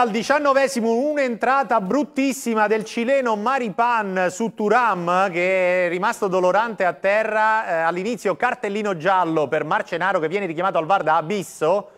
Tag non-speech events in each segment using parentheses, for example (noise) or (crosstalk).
Tocca al diciannovesimo un'entrata bruttissima del cileno Maripan su Turam che è rimasto dolorante a terra. Eh, All'inizio cartellino giallo per Marcenaro che viene richiamato al VAR da Abisso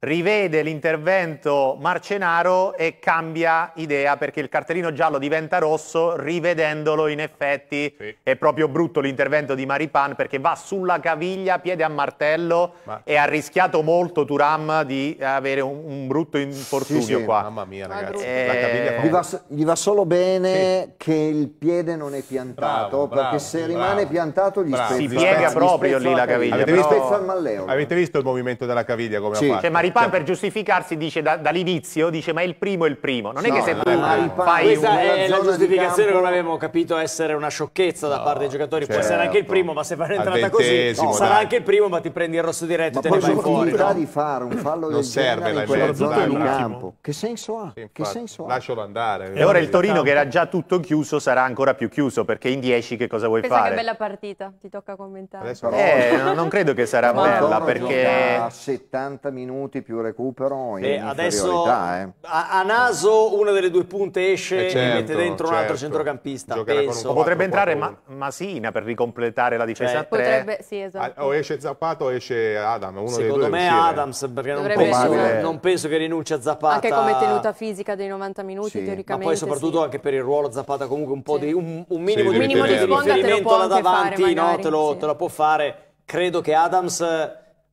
rivede l'intervento Marcenaro e cambia idea perché il cartellino giallo diventa rosso, rivedendolo in effetti sì. è proprio brutto l'intervento di Maripan perché va sulla caviglia, piede a martello Ma... e ha rischiato molto Turam di avere un, un brutto infortunio sì, sì. qua. Mamma mia ragazzi, eh... gli, va, gli, va, solo bene che il piede non è piantato bravo, perché bravo, se rimane bravo. piantato gli spezza. Si piega proprio lì la caviglia. Avete, però... visto... Avete, visto, il movimento della caviglia come ha fatto? Cioè, Maripane cioè, per giustificarsi dice da, dall'inizio, dice ma il primo è il primo. Non no, è che se tu eh, fai Questa è la giustificazione che non abbiamo capito essere una sciocchezza no, da parte dei giocatori. Certo. Può essere anche il certo. primo, ma se fai un'entrata così no, sarà dai. anche il primo, ma ti prendi il rosso diretto ma e te ne vai fuori. Ma di fare un fallo non serve la mezza in campo. Che senso ha? Che senso ha? Lascialo andare. E ora il Torino che era già tutto chiuso sarà ancora più chiuso perché in 10 che cosa vuoi fare? Pensa che bella partita, ti tocca commentare. Eh, non credo che sarà bella perché... 70 minuti minuti più recupero in Beh, adesso eh. a, a, naso una delle due punte esce eh certo, e mette certo, dentro certo. un altro certo. centrocampista penso. Un potrebbe entrare ma, Masina per ricompletare la difesa certo. potrebbe, sì, esatto. Ah, o esce Zappato o esce Adam uno secondo me Adams perché non penso, non penso, che rinuncia a Zapata anche come tenuta fisica dei 90 minuti sì. teoricamente ma poi soprattutto sì. anche per il ruolo Zapata comunque un, po di, un, un minimo, di, minimo di riferimento là davanti no, te, lo, te la può fare credo che Adams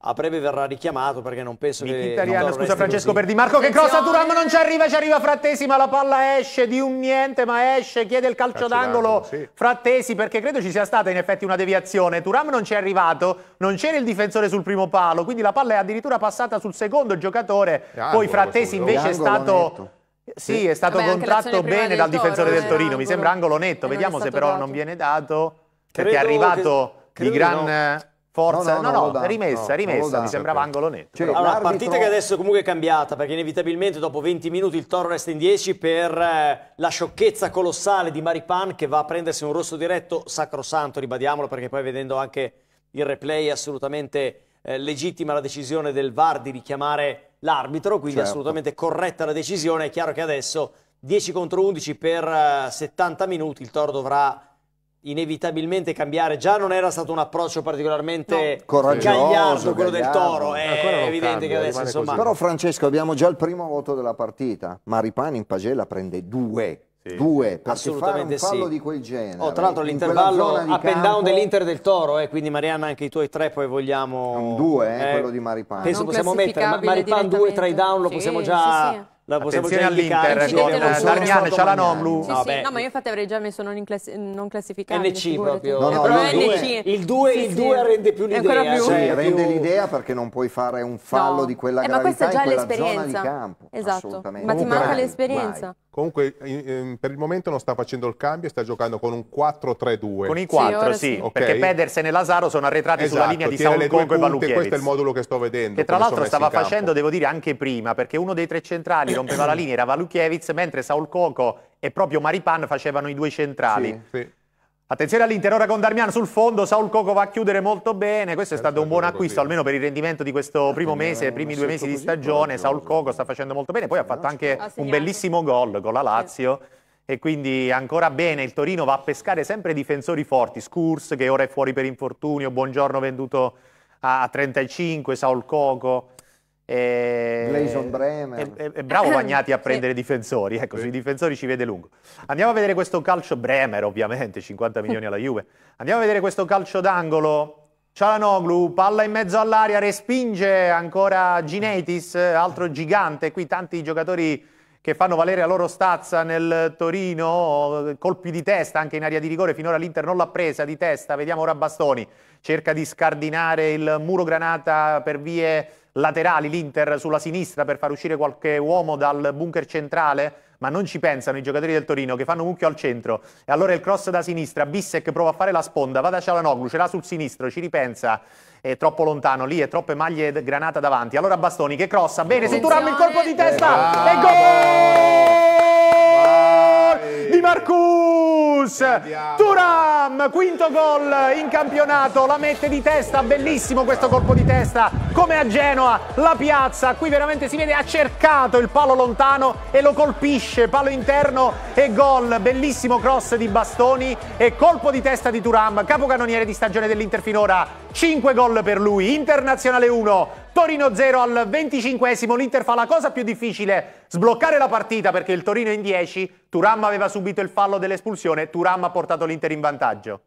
a breve verrà richiamato perché non penso Mkhitaryan, che... scusa Francesco così. per Di Marco che cross a Turam non ci arriva, ci arriva Frattesi ma la palla esce di un niente ma esce, chiede il calcio, calcio d'angolo sì. Frattesi perché credo ci sia stata in effetti una deviazione, Turam non ci è arrivato, non c'era il difensore sul primo palo, quindi la palla è addirittura passata sul secondo giocatore, è poi Frattesi invece è stato... Sì, è stato Vabbè, contratto bene dal difensore del eh, Torino, angolo. mi sembra angolo netto, e vediamo se però dato. non viene dato, perché credo è arrivato che, di gran... No. Forza, no, no, no, no rimessa, rimessa, mi sembrava certo. angolo netto. Cioè, allora, partita che adesso comunque è cambiata, perché inevitabilmente dopo 20 minuti il Toro resta in 10 per eh, la sciocchezza colossale di Maripan che va a prendersi un rosso diretto sacrosanto, ribadiamolo, perché poi vedendo anche il replay è assolutamente eh, legittima la decisione del VAR di richiamare l'arbitro, quindi certo. assolutamente corretta la decisione. È chiaro che adesso 10 contro 11 per eh, 70 minuti il Toro dovrà inevitabilmente cambiare. Già non era stato un approccio particolarmente no. gagliardo quello gagliardo. del Toro, è evidente cambia, che adesso insomma... Così. Però Francesco abbiamo già il primo voto della partita, Maripani in Pagella prende due. Sì. Due, perché fare un fallo sì. di quel genere. Oh, tra l'altro l'intervallo up campo, and down dell'Inter del Toro, eh, quindi Marianna anche i tuoi tre poi vogliamo... Un due, eh, eh, quello di Maripan Penso non possiamo mettere Maripan due tra i down, lo sì, possiamo già la possiamo Attenzione all'Inter, con eh, Darmian c'ha la Nomlu. Sì, no, sì, no, ma io infatti avrei già messo non, classi- non classificabile. NC proprio. No, no, Il 2 sì, il rende più l'idea. Più. Cioè, rende l'idea perché non puoi fare un fallo no. di quella eh, gravità ma questa è già l'esperienza. Esatto. Ma ti manca l'esperienza. Comunque in, per il momento non sta facendo il cambio, sta giocando con un 4-3-2. Con i 4, sì, sì. Okay. perché Pedersen e Lazaro sono arretrati esatto, sulla linea di Saul Conco e Valuchievitz. Questo è il modulo che sto vedendo. Che tra l'altro stava facendo, devo dire, anche prima, perché uno dei tre centrali (coughs) rompeva la linea, era Valuchievitz, mentre Saul Coco e proprio Maripan facevano i due centrali. Sì, sì. Attenzione all'Inter, ora con Darmian sul fondo, Saul Coco va a chiudere molto bene, questo è certo, stato un buon acquisto almeno per il rendimento di questo primo mese, eh, primi due mesi di stagione, Saul Coco sta facendo molto bene, poi ha fatto anche un bellissimo gol con la Lazio e quindi ancora bene il Torino va a pescare sempre difensori forti, Scurs che ora è fuori per infortunio, Buongiorno venduto a 35, Saul Coco e... Gleison Bremer. È, è, bravo Bagnati a prendere sì. difensori, ecco, sui difensori ci vede lungo. Andiamo a vedere questo calcio, Bremer ovviamente, 50 milioni alla Juve. Andiamo a vedere questo calcio d'angolo. Cialanoglu, palla in mezzo all'aria, respinge ancora Ginetis, altro gigante. Qui tanti giocatori che fanno valere la loro stazza nel Torino, colpi di testa anche in area di rigore, finora l'Inter non l'ha presa di testa, vediamo ora Bastoni, cerca di scardinare il muro granata per vie laterali l'Inter sulla sinistra per far uscire qualche uomo dal bunker centrale, ma non ci pensano i giocatori del Torino che fanno mucchio al centro e allora il cross da sinistra, Bissek prova a fare la sponda, va da Cialanoglu, ce l'ha sul sinistro, ci ripensa, è troppo lontano, lì e troppe maglie granata davanti, allora Bastoni che crossa, bene, su Turam il colpo di testa e gol! Di Marcus Julius Turam, quinto gol in campionato, la mette di testa, bellissimo questo colpo di testa, come a Genoa, la piazza, qui veramente si vede, ha cercato il palo lontano e lo colpisce, palo interno e gol, bellissimo cross di Bastoni e colpo di testa di Turam, capocannoniere di stagione dell'Inter finora, 5 gol per lui, Internazionale 1, Torino 0 al 25esimo, l'Inter fa la cosa più difficile, sbloccare la partita perché il Torino è in 10, Turam aveva subito il fallo dell'espulsione, Turam ha portato l'Inter in vantaggio.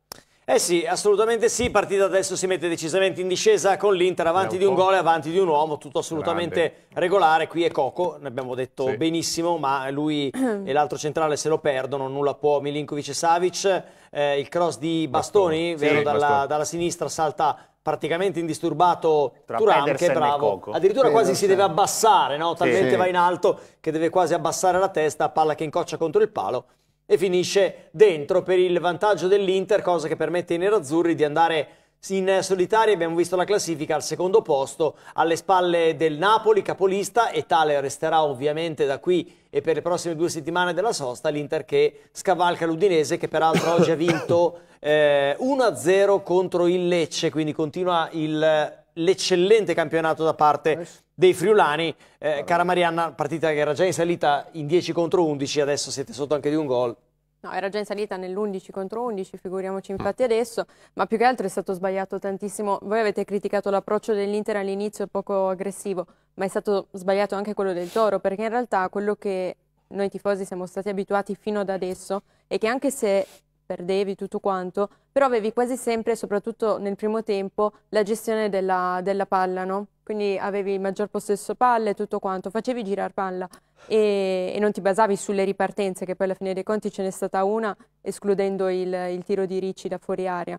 Eh sì, assolutamente sì, partita adesso si mette decisamente in discesa con l'Inter, avanti un di un gol e avanti di un uomo, tutto assolutamente Grande. regolare, qui è Coco, ne abbiamo detto sì. benissimo, ma lui (clears throat) e l'altro centrale se lo perdono, nulla può Milinkovic e Savic, eh, il cross di Bastoni, Bastoni. Sì, dalla, Bastoni. dalla sinistra salta praticamente indisturbato Tra Turam che è bravo, addirittura quasi si deve abbassare, no? talmente sì. va in alto che deve quasi abbassare la testa, palla che incoccia contro il palo e finisce dentro per il vantaggio dell'Inter, cosa che permette ai nerazzurri di andare in eh, solitaria abbiamo visto la classifica al secondo posto, alle spalle del Napoli, capolista, e tale resterà ovviamente da qui e per le prossime due settimane della sosta l'Inter che scavalca l'Udinese che peraltro oggi ha (coughs) vinto eh, 1-0 contro il Lecce, quindi continua eh, l'eccellente campionato da parte eh dei friulani. Eh, cara Marianna, partita che era già in salita in 10 contro 11, adesso siete sotto anche di un gol. No, era già in salita nell'11 contro 11, figuriamoci mm. infatti adesso, ma più che altro è stato sbagliato tantissimo. Voi avete criticato l'approccio dell'Inter all'inizio poco aggressivo, ma è stato sbagliato anche quello del Toro, perché in realtà quello che noi tifosi siamo stati abituati fino ad adesso è che anche se perdevi tutto quanto, però avevi quasi sempre, soprattutto nel primo tempo, la gestione della, della palla, no? Quindi avevi maggior possesso palle, tutto quanto, facevi girare palla e, e, non ti basavi sulle ripartenze, che poi alla fine dei conti ce n'è stata una, escludendo il, il tiro di Ricci da fuori aria.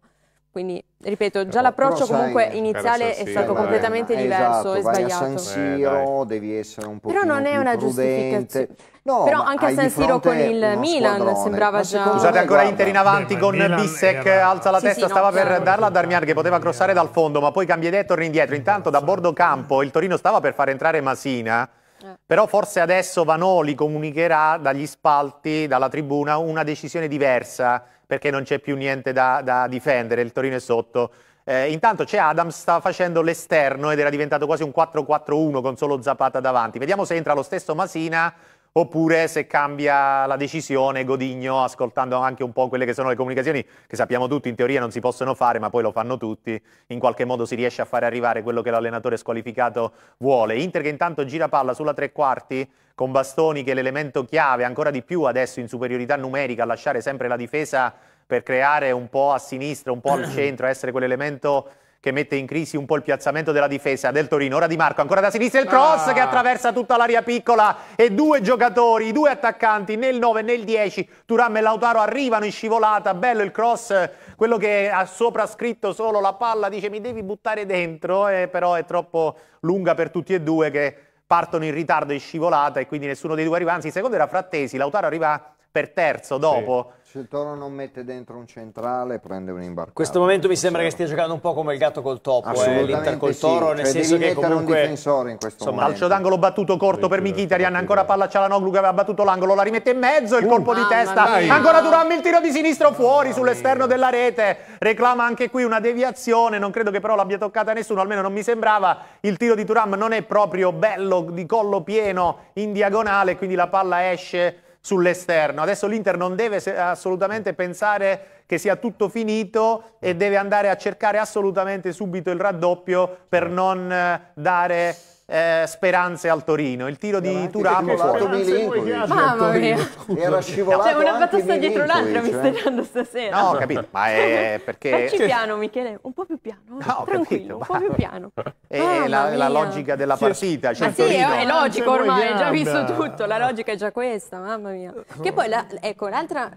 Quindi, ripeto, già però, l'approccio però comunque sai, iniziale è stato eh. esatto, vai, completamente vai, diverso, esatto, è sbagliato. a San Siro, eh, devi essere un po' Però non è una giustificazione. No, però anche a San Siro con il Milan squadrone. sembrava già... Scusate, ancora Inter in avanti beh, con Milan Bissek, era... alza la sì, testa, sì, stava no, per no, darla a Darmian che poteva crossare dal fondo, ma poi cambia idea e torna indietro. Intanto da bordo campo il Torino stava per far entrare Masina, eh. Però forse adesso Vanoli comunicherà dagli spalti, dalla tribuna, una decisione diversa perché non c'è più niente da, da difendere, il Torino è sotto. Eh, intanto c'è Adams, sta facendo l'esterno ed era diventato quasi un 4-4-1 con solo Zapata davanti. Vediamo se entra lo stesso Masina oppure se cambia la decisione Godigno ascoltando anche un po' quelle che sono le comunicazioni che sappiamo tutti in teoria non si possono fare ma poi lo fanno tutti, in qualche modo si riesce a fare arrivare quello che l'allenatore squalificato vuole. Inter che intanto gira palla sulla tre quarti con Bastoni che è l'elemento chiave ancora di più adesso in superiorità numerica, a lasciare sempre la difesa per creare un po' a sinistra, un po' al (clears throat) centro, essere quell'elemento che mette in crisi un po' il piazzamento della difesa del Torino. Ora Di Marco ancora da sinistra il ah. cross ah. che attraversa tutta l'area piccola e due giocatori, due attaccanti nel 9 e nel 10. Turam e Lautaro arrivano in scivolata, bello il cross, quello che ha soprascritto solo la palla dice mi devi buttare dentro, eh, però è troppo lunga per tutti e due che partono in ritardo in scivolata e quindi nessuno dei due arriva, anzi il secondo era Frattesi, Lautaro arriva per terzo dopo. Sì se il Toro non mette dentro un centrale, prende un imbarcato. In questo momento mi sembra che stia giocando un po' come il gatto col topo, eh, l'Inter col sì. Toro, nel cioè, senso che comunque... un difensore in questo insomma, momento. Calcio d'angolo battuto corto per Mkhitaryan, ancora palla Cialanoglu che aveva battuto l'angolo, la rimette in mezzo, il uh, colpo di testa, dai. ancora Duram il tiro di sinistro fuori sull'esterno della rete, reclama anche qui una deviazione, non credo che però l'abbia toccata nessuno, almeno non mi sembrava, il tiro di Turam non è proprio bello, di collo pieno, in diagonale, quindi la palla esce sull'esterno. Adesso l'Inter non deve assolutamente pensare che sia tutto finito e deve andare a cercare assolutamente subito il raddoppio per non eh, dare eh, speranze al Torino, il tiro di Davanti Turam fuori. Mamma mia. Era cioè, scivolato Cioè una battuta dietro l'altra mi cioè. stai dando stasera. No, ho capito, ma è perché... Facci piano Michele, un po' più piano, no, tranquillo, capito, un po' più piano. È la, la, logica della partita. Cioè ma ah, sì, Torino. è logico ormai, hai già visto tutto, la logica è già questa, mamma mia. Che poi, la, ecco, l'altra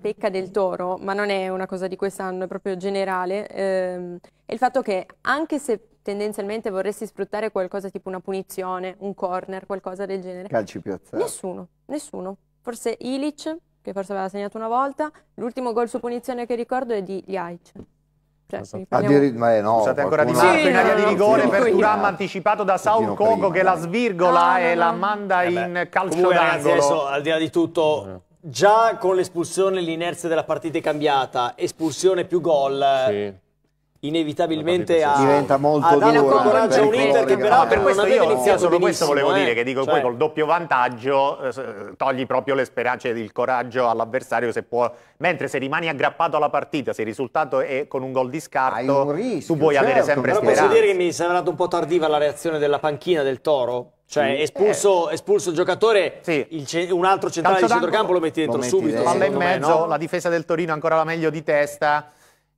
pecca del Toro, ma non è una cosa di quest'anno, è proprio generale, ehm, il fatto che anche se tendenzialmente vorresti sfruttare qualcosa tipo una punizione, un corner, qualcosa del genere. Calci piazzati. Nessuno, nessuno. Forse Ilic, che forse aveva segnato una volta, l'ultimo gol su punizione che ricordo è di Jaic. Cioè, parliamo... Addir- ma no, Scusate ancora di Marco sì, in area no, di rigore per Turam anticipato da Saul Coco che la svirgola ah, e la manda eh in calcio d'angolo. al di là di tutto eh. già con l'espulsione l'inerzia della partita è cambiata, espulsione più gol. Sì inevitabilmente no, diventa molto a dare dura, concorrenza a un Inter che però no, ah, per questo io iniziato solo questo volevo eh? dire che dico cioè... poi col doppio vantaggio eh, togli proprio le speranze e il coraggio all'avversario se può mentre se rimani aggrappato alla partita se il risultato è con un gol di scarto rischio, tu puoi certo, avere sempre speranza posso dire che mi è sembrata un po' tardiva la reazione della panchina del Toro cioè espulso, eh. espulso, il giocatore, sì. il un altro centrale di centrocampo lo metti dentro lo metti subito. Palla in mezzo, no? la difesa del Torino ancora la meglio di testa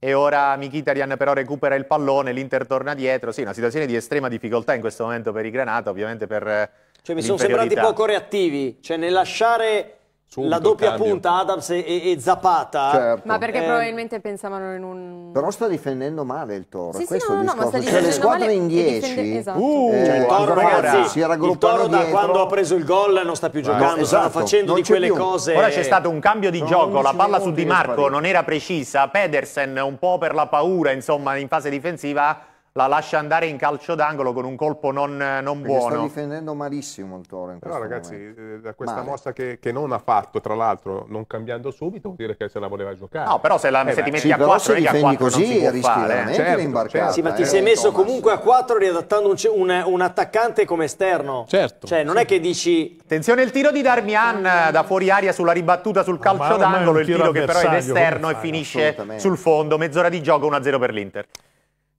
e ora Mkhitaryan però recupera il pallone, l'Inter torna dietro, sì, una situazione di estrema difficoltà in questo momento per i Granata, ovviamente per eh, Cioè mi sono sembrati poco reattivi, cioè nel lasciare la doppia cambio. punta Adams e, e Zapata. Certo. Ma perché eh. probabilmente pensavano in un... Però sta difendendo male il Toro, sì, questo sì, no, no, no, cioè, le squadre in 10... Difende... Esatto. Uh, eh, cioè, il eh, Toro, ragazzi, si il Toro da quando ha preso il gol non sta più giocando, esatto. sta facendo non di quelle più. cose... Ora c'è stato un cambio di gioco, la palla su Di Marco non era precisa, Pedersen un po' per la paura, insomma, in fase difensiva la lascia andare in calcio d'angolo con un colpo non, eh, non buono. Sta difendendo malissimo il Toro in Però ragazzi, momento. Eh, da questa Male. mossa che, che, non ha fatto, tra l'altro, non cambiando subito, vuol dire che se la voleva giocare. No, però se, la, eh, se ti metti sì, a 4, se difendi a 4 così rischi eh. veramente certo, l'imbarcata. Certo. Sì, ma ti eh, sei messo Thomas. comunque a 4 riadattando un, un, un, attaccante come esterno. Certo. Cioè, non sì. è che dici... Attenzione il tiro di Darmian da fuori aria sulla ribattuta sul calcio d'angolo, il tiro che però è d'esterno e finisce sul fondo. Mezz'ora di gioco, 1-0 per l'Inter.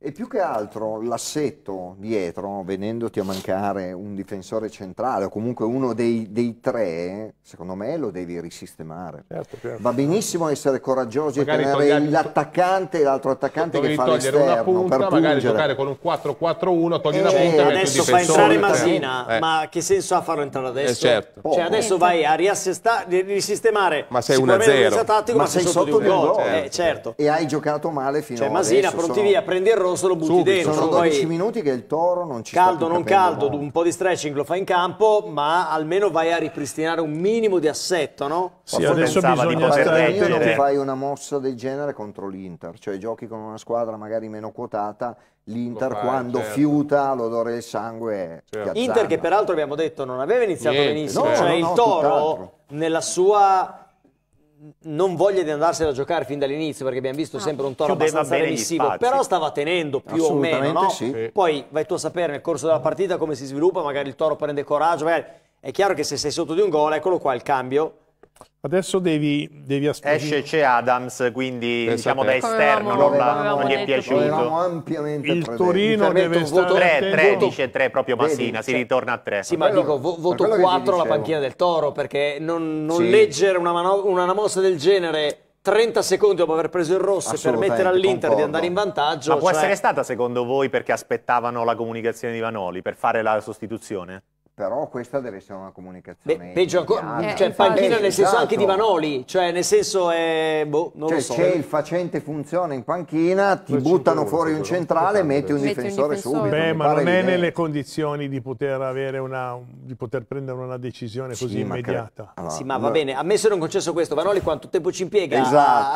E più che altro l'assetto dietro, venendoti a mancare un difensore centrale o comunque uno dei, dei tre, secondo me lo devi risistemare. Certo, certo. Va benissimo essere coraggiosi magari e tenere togliere... l'attaccante e l'altro attaccante che fa l'esterno punta, per magari pungere. giocare con un 4-4-1, togli eh, una punta e adesso fa entrare Masina, eh. ma che senso ha farlo entrare adesso? Eh, certo. Cioè adesso vai a risistemare ma sei 1-0, ma, ma sei sotto, sotto di un gol, eh, certo. e hai giocato male fino cioè, a Masina, adesso. Masina, pronti sono... via, prendi il rosso sono solo butti Subito. dentro. Sono 12 poi, minuti che il Toro non ci Caldo, non caldo, no. un po' di stretching lo fa in campo, ma almeno vai a ripristinare un minimo di assetto, no? Sì, Qualcuno adesso bisogna stare Io non fai una mossa del genere contro l'Inter, cioè giochi con una squadra magari meno quotata L'Inter fai, quando certo. fiuta l'odore del sangue certo. Inter che peraltro abbiamo detto non aveva iniziato Niente. benissimo, no, cioè no, il Toro nella sua non voglia di andarsela a giocare fin dall'inizio perché abbiamo visto ah, sempre un tono abbastanza remissivo però stava tenendo più o meno no? sì. poi vai tu a sapere nel corso della partita come si sviluppa magari il Toro prende coraggio magari... è chiaro che se sei sotto di un gol eccolo qua il cambio Adesso devi, devi aspettare. Esce c'è Adams, quindi esatto. diciamo da esterno non, la, non gli è piaciuto. ampiamente Il Torino deve stare 3, 3 dice 3 proprio Massina, si cioè, ritorna a 3. Sì, ma dico voto 4 alla panchina del Toro perché non, non sì. leggere una, una mossa del genere 30 secondi dopo aver preso il rosso e permettere all'Inter di andare in vantaggio. Ma può cioè essere stata secondo voi perché aspettavano la comunicazione di Vanoli per fare la sostituzione? però questa deve essere una comunicazione. Beh, peggio ancora, cioè, eh, cioè panchina nel senso esatto. anche di Vanoli, esatto. cioè nel senso è, eh, boh, non cioè, lo so. c'è il facente funzione in panchina, ti buttano sicuro, fuori un centrale, esatto. metti un, metti difensore, un difensore subito. Beh, ma non è nelle condizioni di poter avere una, di poter prendere una decisione sì, così immediata. Allora, sì, ma va bene, a me se non concesso questo, Vanoli quanto tempo ci impiega? Esatto.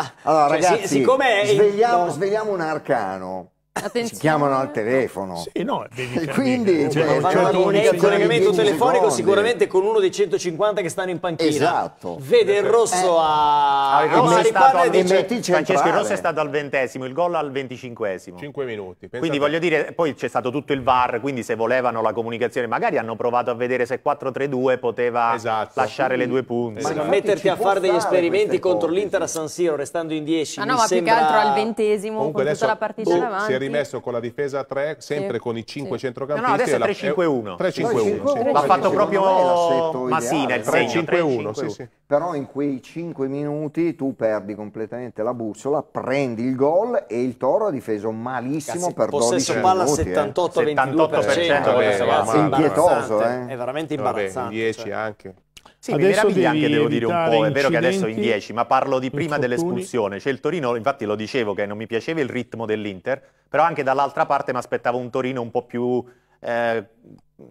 Ah, allora cioè, ragazzi, siccome svegliamo, no. svegliamo un arcano. Attenzione. Ci chiamano al telefono. Sì, no, devi quindi cioè, un cioè, collegamento telefonico secondi. sicuramente con uno dei 150 che stanno in panchina. Esatto. Vede il rosso eh. a, a Maripana e dice Francesco il rosso è stato al ventesimo, il gol al venticinquesimo. 5 minuti. Pensate. Quindi voglio dire, poi c'è stato tutto il VAR, quindi se volevano la comunicazione magari hanno provato a vedere se 4-3-2 poteva esatto. lasciare quindi, le due punte. Esatto. Ma metterti a fare degli esperimenti contro l'Inter a San Siro restando in 10 Ah, no, ma sembra... più che altro al ventesimo con tutta la partita davanti boh, rimesso con la difesa a 3, sempre sì. con i 5 sì. centrocampisti. No, no adesso è 3-5-1. 3-5-1. L'ha fatto proprio Massina il 3-5-1. Però in quei 5 minuti tu perdi completamente la bussola, prendi il gol e il Toro ha difeso malissimo Cazzi, per 12 palla minuti. 78-22%. 78%, 78% è, è, è, eh. è veramente imbarazzante. 10 cioè. anche. Sì, adesso mi meraviglia anche, devo dire un po', è vero che adesso in 10, ma parlo di prima dell'espulsione. C'è il Torino, infatti lo dicevo che non mi piaceva il ritmo dell'Inter, però anche dall'altra parte mi aspettavo un Torino un po' più... Eh,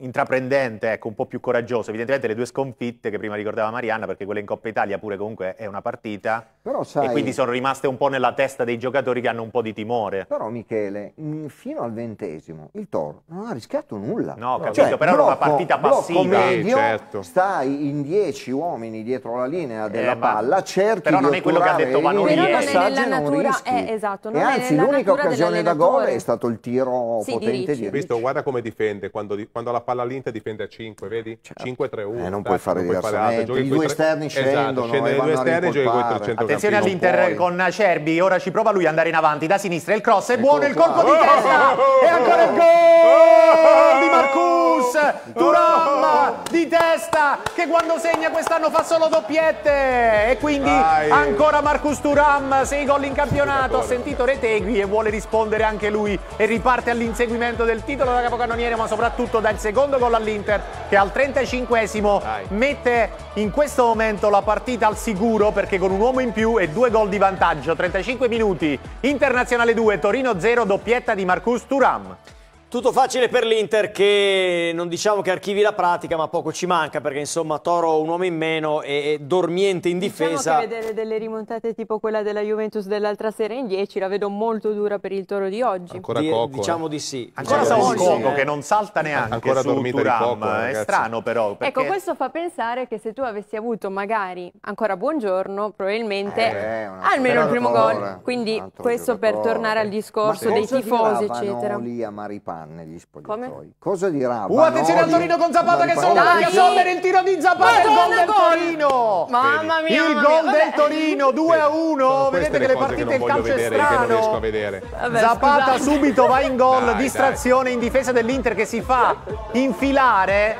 intraprendente, ecco, un po' più coraggioso. Evidentemente le due sconfitte che prima ricordava Marianna, perché quella in Coppa Italia pure comunque è una partita, però, sai, e quindi sono rimaste un po' nella testa dei giocatori che hanno un po' di timore. Però Michele, fino al ventesimo il Toro non ha rischiato nulla. No, no cioè, capito, cioè, però blocco, era una partita passiva. Medio, certo. Stai in dieci uomini dietro la linea eh, della eh, palla, certi Però non è quello che ha detto Manoni. Eh. Però non è nella natura, non eh, esatto, non e anzi l'unica occasione da gol è stato il tiro sì, potente di Ricci. Visto, guarda come difende quando di quando la palla all'Inter difende a 5, vedi? Certo. 5-3-1. Eh, non puoi fare non diversamente. Puoi fare I due esterni esatto, scendono. scendono i eh, due esterni e giochi con il centro. Attenzione all'Inter con Acerbi, ora ci prova lui ad andare in avanti da sinistra. Il cross è e ecco buono, il colpo di testa e ancora il gol di Marcus Turam di testa che quando segna quest'anno fa solo doppiette e quindi Vai. ancora Marcus Turam, 6 gol in campionato, ha sentito Retegui e vuole rispondere anche lui e riparte all'inseguimento del titolo da capocannoniere ma soprattutto soprattutto dal secondo gol all'Inter che al 35esimo Dai. mette in questo momento la partita al sicuro perché con un uomo in più e due gol di vantaggio. 35 minuti, Internazionale 2, Torino 0, doppietta di Marcus Turam. Tutto facile per l'Inter che non diciamo che archivi la pratica ma poco ci manca perché insomma Toro un uomo in meno e, dormiente in diciamo difesa. Diciamo che vedere delle rimontate tipo quella della Juventus dell'altra sera in 10 la vedo molto dura per il Toro di oggi. Ancora di, Diciamo eh. di sì. Ancora diciamo un cocco eh. che non salta neanche Ancora su Turam, è eh, strano però. Ecco, perché... Ecco questo fa pensare che se tu avessi avuto magari ancora buongiorno probabilmente eh, almeno il primo gol. Quindi questo per tornare al discorso dei tifosi eccetera. Lì a Maripana negli spogliatoi. Come? Cosa dirà? Uh, attenzione a Torino con Zapata che salva la Sommer, il tiro di Zapata, il gol del Torino. Mamma mia. Il gol del Torino, 2 a 1. Vedete che le partite il calcio è strano. Non riesco a vedere. Zapata subito va in gol, distrazione in difesa dell'Inter che si fa infilare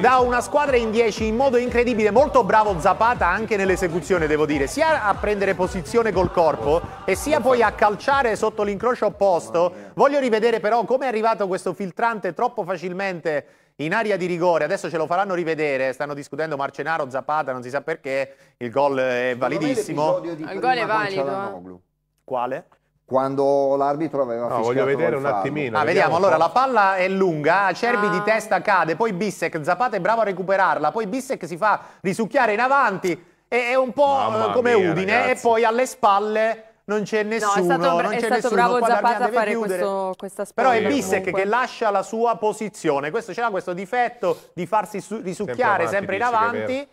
da una squadra in 10 in modo incredibile. Molto bravo Zapata anche nell'esecuzione, devo dire, sia a prendere posizione col corpo e sia poi a calciare sotto l'incrocio opposto. Voglio rivedere però come è arrivato sbagliato questo filtrante troppo facilmente in area di rigore. Adesso ce lo faranno rivedere. Stanno discutendo Marcenaro, Zapata, non si sa perché. Il gol è validissimo. Il gol è valido. Quale? Quando l'arbitro aveva no, voglio vedere un attimino. Ah, vediamo, vediamo allora la palla è lunga, Acerbi ah. di testa cade, poi Bissek, Zapata è bravo a recuperarla, poi Bissek si fa risucchiare in avanti, è un po' Mamma eh, come mia, Udine ragazzi. e poi alle spalle non c'è nessuno. No, è stato, non è stato nessuno, bravo Zapata a fare questo, questa spesa. Però è Bissek comunque. che lascia la sua posizione. Questo c'era questo difetto di farsi risucchiare sempre, avanti, sempre in avanti,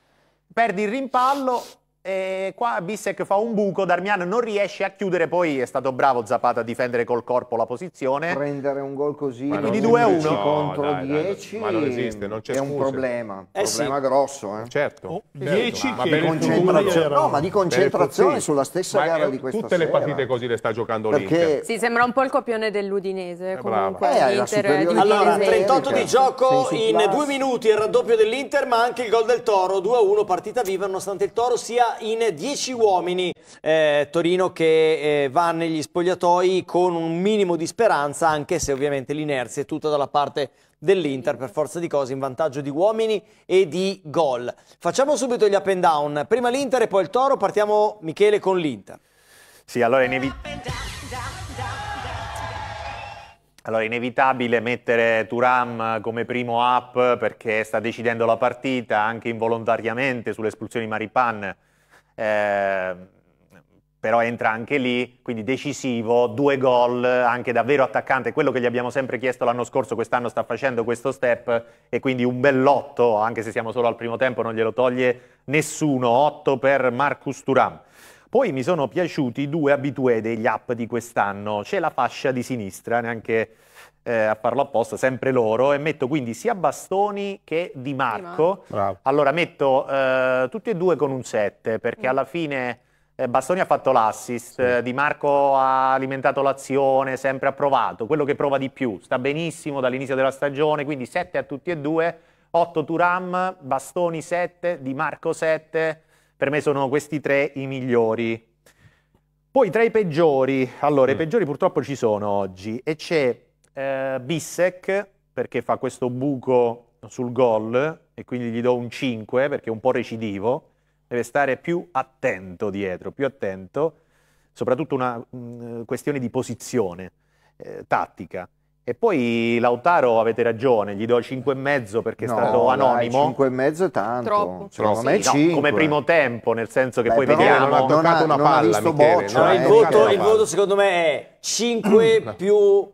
perdi il rimpallo e qua Bissek fa un buco, Darmian non riesce a chiudere, poi è stato bravo Zapata a difendere col corpo la posizione. Prendere un gol così, ma quindi 2-1 contro 10 ma non esiste, non c'è è scuse. un problema, eh problema sì. grosso. Eh. Certo, oh, 10 certo. ma che concentrazione, no, ma di concentrazione sulla stessa ma gara di questa Tutte sera. le partite così le sta giocando Perché... l'Inter. Sì, sembra un po' il copione dell'Udinese eh, comunque. Eh, l'Inter di allora, 38 di gioco in due minuti, il raddoppio dell'Inter ma anche il gol del Toro, 2-1 partita viva nonostante il Toro sia in 10 uomini. Eh, Torino che eh, va negli spogliatoi con un minimo di speranza, anche se ovviamente l'inerzia è tutta dalla parte dell'Inter per forza di cose in vantaggio di uomini e di gol. Facciamo subito gli up and down, prima l'Inter e poi il Toro, partiamo Michele con l'Inter. Sì, allora è inevitabile. Allora, è inevitabile mettere Turam come primo up perché sta decidendo la partita anche involontariamente sulle espulsioni Maripan Ehm, però entra anche lì, quindi decisivo, due gol, anche davvero attaccante, quello che gli abbiamo sempre chiesto l'anno scorso, quest'anno sta facendo questo step e quindi un bell'otto, anche se siamo solo al primo tempo, non glielo toglie nessuno, otto per Marcus Turam. Poi mi sono piaciuti due abitué degli app di quest'anno, c'è la fascia di sinistra, neanche eh, a farlo apposta, sempre loro, e metto quindi sia Bastoni che Di Marco. Di Marco. Allora metto eh, tutti e due con un 7, perché mm. alla fine eh, Bastoni ha fatto l'assist, sì. Eh, di Marco ha alimentato l'azione, sempre ha provato, quello che prova di più, sta benissimo dall'inizio della stagione, quindi 7 a tutti e due, 8 Turam, Bastoni 7, Di Marco 7, per me sono questi tre i migliori. Poi tra i peggiori, allora mm. i peggiori purtroppo ci sono oggi e c'è eh, Bissec perché fa questo buco sul gol e quindi gli do un 5 perché è un po' recidivo, deve stare più attento dietro, più attento, soprattutto una mh, mm, questione di posizione, eh, tattica. E poi Lautaro avete ragione, gli do 5,5 perché è stato anonimo. 5,5 è tanto. Troppo. Secondo me sì, no, come primo tempo, nel senso che poi vediamo. Non ha toccato non una non palla, Michele, boccia, no? eh, il, voto, cioè, il voto secondo me è 5 (coughs) più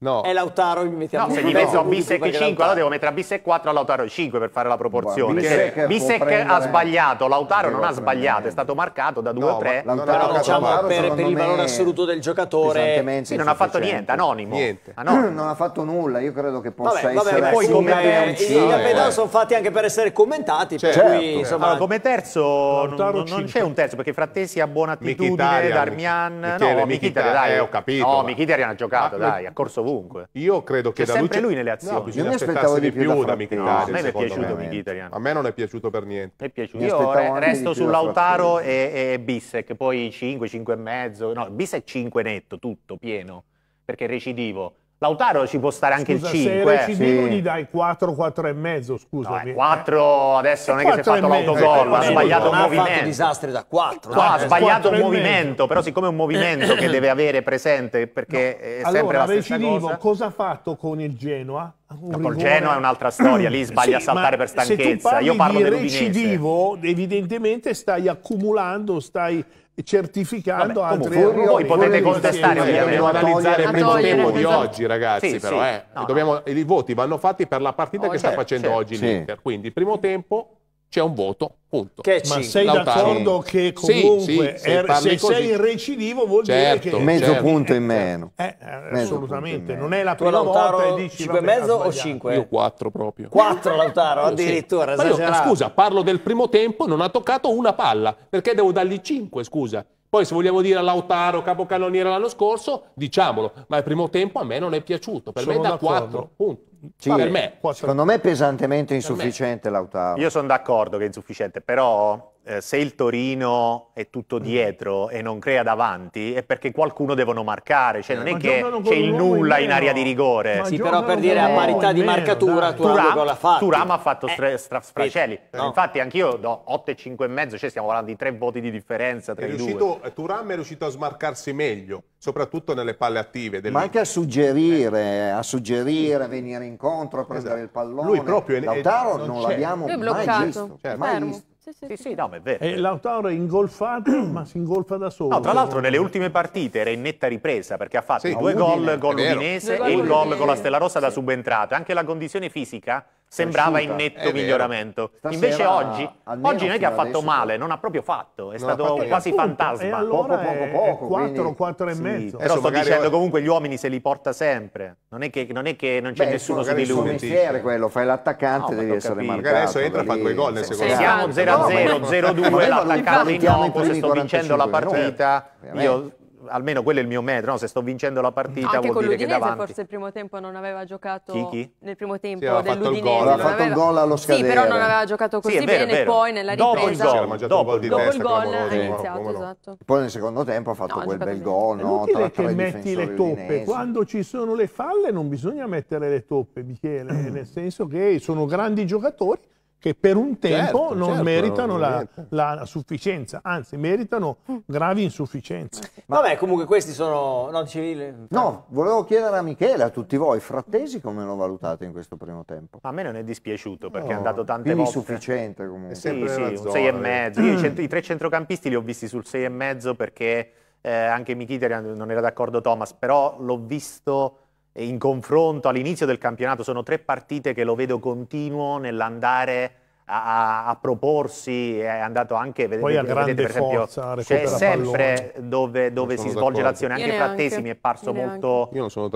No. È Lautaro, mi mettiamo No, se gli mezzo no. Bissec 5, allora devo mettere a Bissec 4 a Lautaro 5 per fare la proporzione. Bissec, cioè, Bissec prendere... ha sbagliato, Lautaro non, ha sbagliato, è stato marcato da 2-3. No, però diciamo per, per il valore assoluto del giocatore sì, non ha fatto niente, anonimo. Niente. anonimo. (clears throat) Non ha fatto nulla, io credo che possa vabbè, essere... Vabbè, poi come i capitani sono fatti anche per essere commentati, certo. cui, certo. insomma... Allora, come terzo non c'è un terzo, perché Frattesi ha buona attitudine, Darmian... No, Mkhitaryan, eh, ho capito. No, Mkhitaryan ha giocato, ah, dai, ha corso ovunque. Io credo che è da sempre lui, lui nelle azioni. No, bisogna aspettarsi di più, da, da Mkhitaryan. No, a me è piaciuto Mkhitaryan. A me non è piaciuto per niente. Piaciuto. Io re resto sull'Autaro e, e Bissec, poi 5, 5 e mezzo. No, Bissec 5 netto, tutto pieno, perché recidivo. Lautaro ci può stare anche Scusa, il 5. Se recidivo eh, sì. gli dai 4, 4 e mezzo, scusami. No, 4 adesso non è che si è fatto l'autogol, ha sbagliato un movimento. Ha fatto disastri da 4. No, ha eh. sbagliato un movimento, però siccome è un movimento che (coughs) deve avere presente perché no. è sempre allora, la stessa recidivo, cosa. cosa ha fatto con il Genoa? Un no, col Genoa è un'altra storia, lì (coughs) sbaglia sì, a saltare per stanchezza. Io parlo di recidivo, evidentemente stai accumulando, stai certificando Vabbè, altri errori. Voi potete contestare, dobbiamo analizzare il primo tempo di esatto. oggi, ragazzi, sì, però sì. Eh. No, dobbiamo, no. i voti vanno fatti per la partita oh, che certo, sta facendo certo. oggi l'Inter, sì. quindi primo tempo c'è un voto, punto. Che Ma sei d'accordo che comunque sì, sì, se, er, se sei recidivo vuol certo, dire che... Certo. Mezzo certo. punto in eh, meno. Eh, eh, assolutamente, meno. non è la prima Lautaro, volta e dici... Cinque e mezzo o cinque? Io quattro proprio. Quattro Lautaro, addirittura, sì. io, scusa, parlo del primo tempo, non ha toccato una palla, perché devo dargli cinque, scusa? Poi se vogliamo dire a Lautaro capocannoniere l'anno scorso, diciamolo, ma il primo tempo a me non è piaciuto, per Sono me da quattro, punto. Sì, per me. Secondo me è pesantemente insufficiente me. Lautaro. Io sono d'accordo che è insufficiente, però eh, se il Torino è tutto mm. dietro e non crea davanti è perché qualcuno devono marcare, cioè eh, non è che c'è il nulla in area di rigore. Sì, però per dire a parità di marcatura Turam l'ha fatto. Turam ha fatto stra- eh. stra- sfracelli. No. Infatti anch'io do 8 e 5 e mezzo, cioè stiamo parlando di tre voti di differenza tra è i riuscito, due. Turam è riuscito a smarcarsi meglio, soprattutto nelle palle attive. Ma anche a suggerire, eh. a suggerire, sì. venire incontro, a prendere esatto. il pallone. Lui proprio è Lautaro non, non l'abbiamo mai visto, certo. mai visto. Sì, sì, sì, sì, no, ma è vero. E Lautaro è ingolfato, (clears throat) ma si ingolfa da solo. No, tra l'altro nelle ultime partite era in netta ripresa perché ha fatto due gol, con l'Udinese e il gol con la Stella Rossa da subentrato. Anche la condizione fisica sembrava in netto miglioramento. Stasera, Invece oggi, oggi non è che ha fatto adesso, male, non ha proprio fatto, è stato fatto quasi appunto, fantasma. Allora poco, poco, poco. 4, 4 e mezzo. Però sto dicendo comunque gli uomini se li porta sempre, non è che non, c'è nessuno su di lui. È un suo mestiere quello, fai l'attaccante, devi essere marcato. Adesso entra e fa due gol nel secondo. Siamo 0 0-0, 0-2, l'attaccavo in gioco, se sto vincendo la partita, io almeno quello è il mio metro, no? se sto vincendo la partita Anche vuol dire che davanti. forse il primo tempo non aveva giocato chi, chi? nel primo tempo sì, dell'Udinese. Aveva fatto il gol allo scadere. Sì, però non aveva giocato così sì, vero, bene, poi nella ripresa dopo il gol, dopo, il gol ha iniziato, esatto. Poi nel secondo tempo ha fatto no, quel bel gol, no? Tra che metti le toppe, udinesi. quando ci sono le falle non bisogna mettere le toppe, Michele, nel senso che sono grandi giocatori che per un tempo certo, non certo, meritano la, la, sufficienza, anzi meritano mm. gravi insufficienze. Ma... Vabbè, comunque questi sono... No, dicevi... no, volevo chiedere a Michele, a tutti voi, Frattesi come lo valutate in questo primo tempo? A me non è dispiaciuto perché no, è andato tante volte. sufficiente comunque. È sempre sì, sì, 6 e mezzo. Io i, i tre centrocampisti li ho visti sul 6 e mezzo perché eh, anche Michele non era d'accordo Thomas, però l'ho visto in confronto all'inizio del campionato sono tre partite che lo vedo continuo nell'andare a, a, proporsi, è andato anche, vedete, Poi vedete, vedete per forza, esempio, c'è sempre pallone. dove, dove si svolge l'azione, anche Frattesi mi è parso molto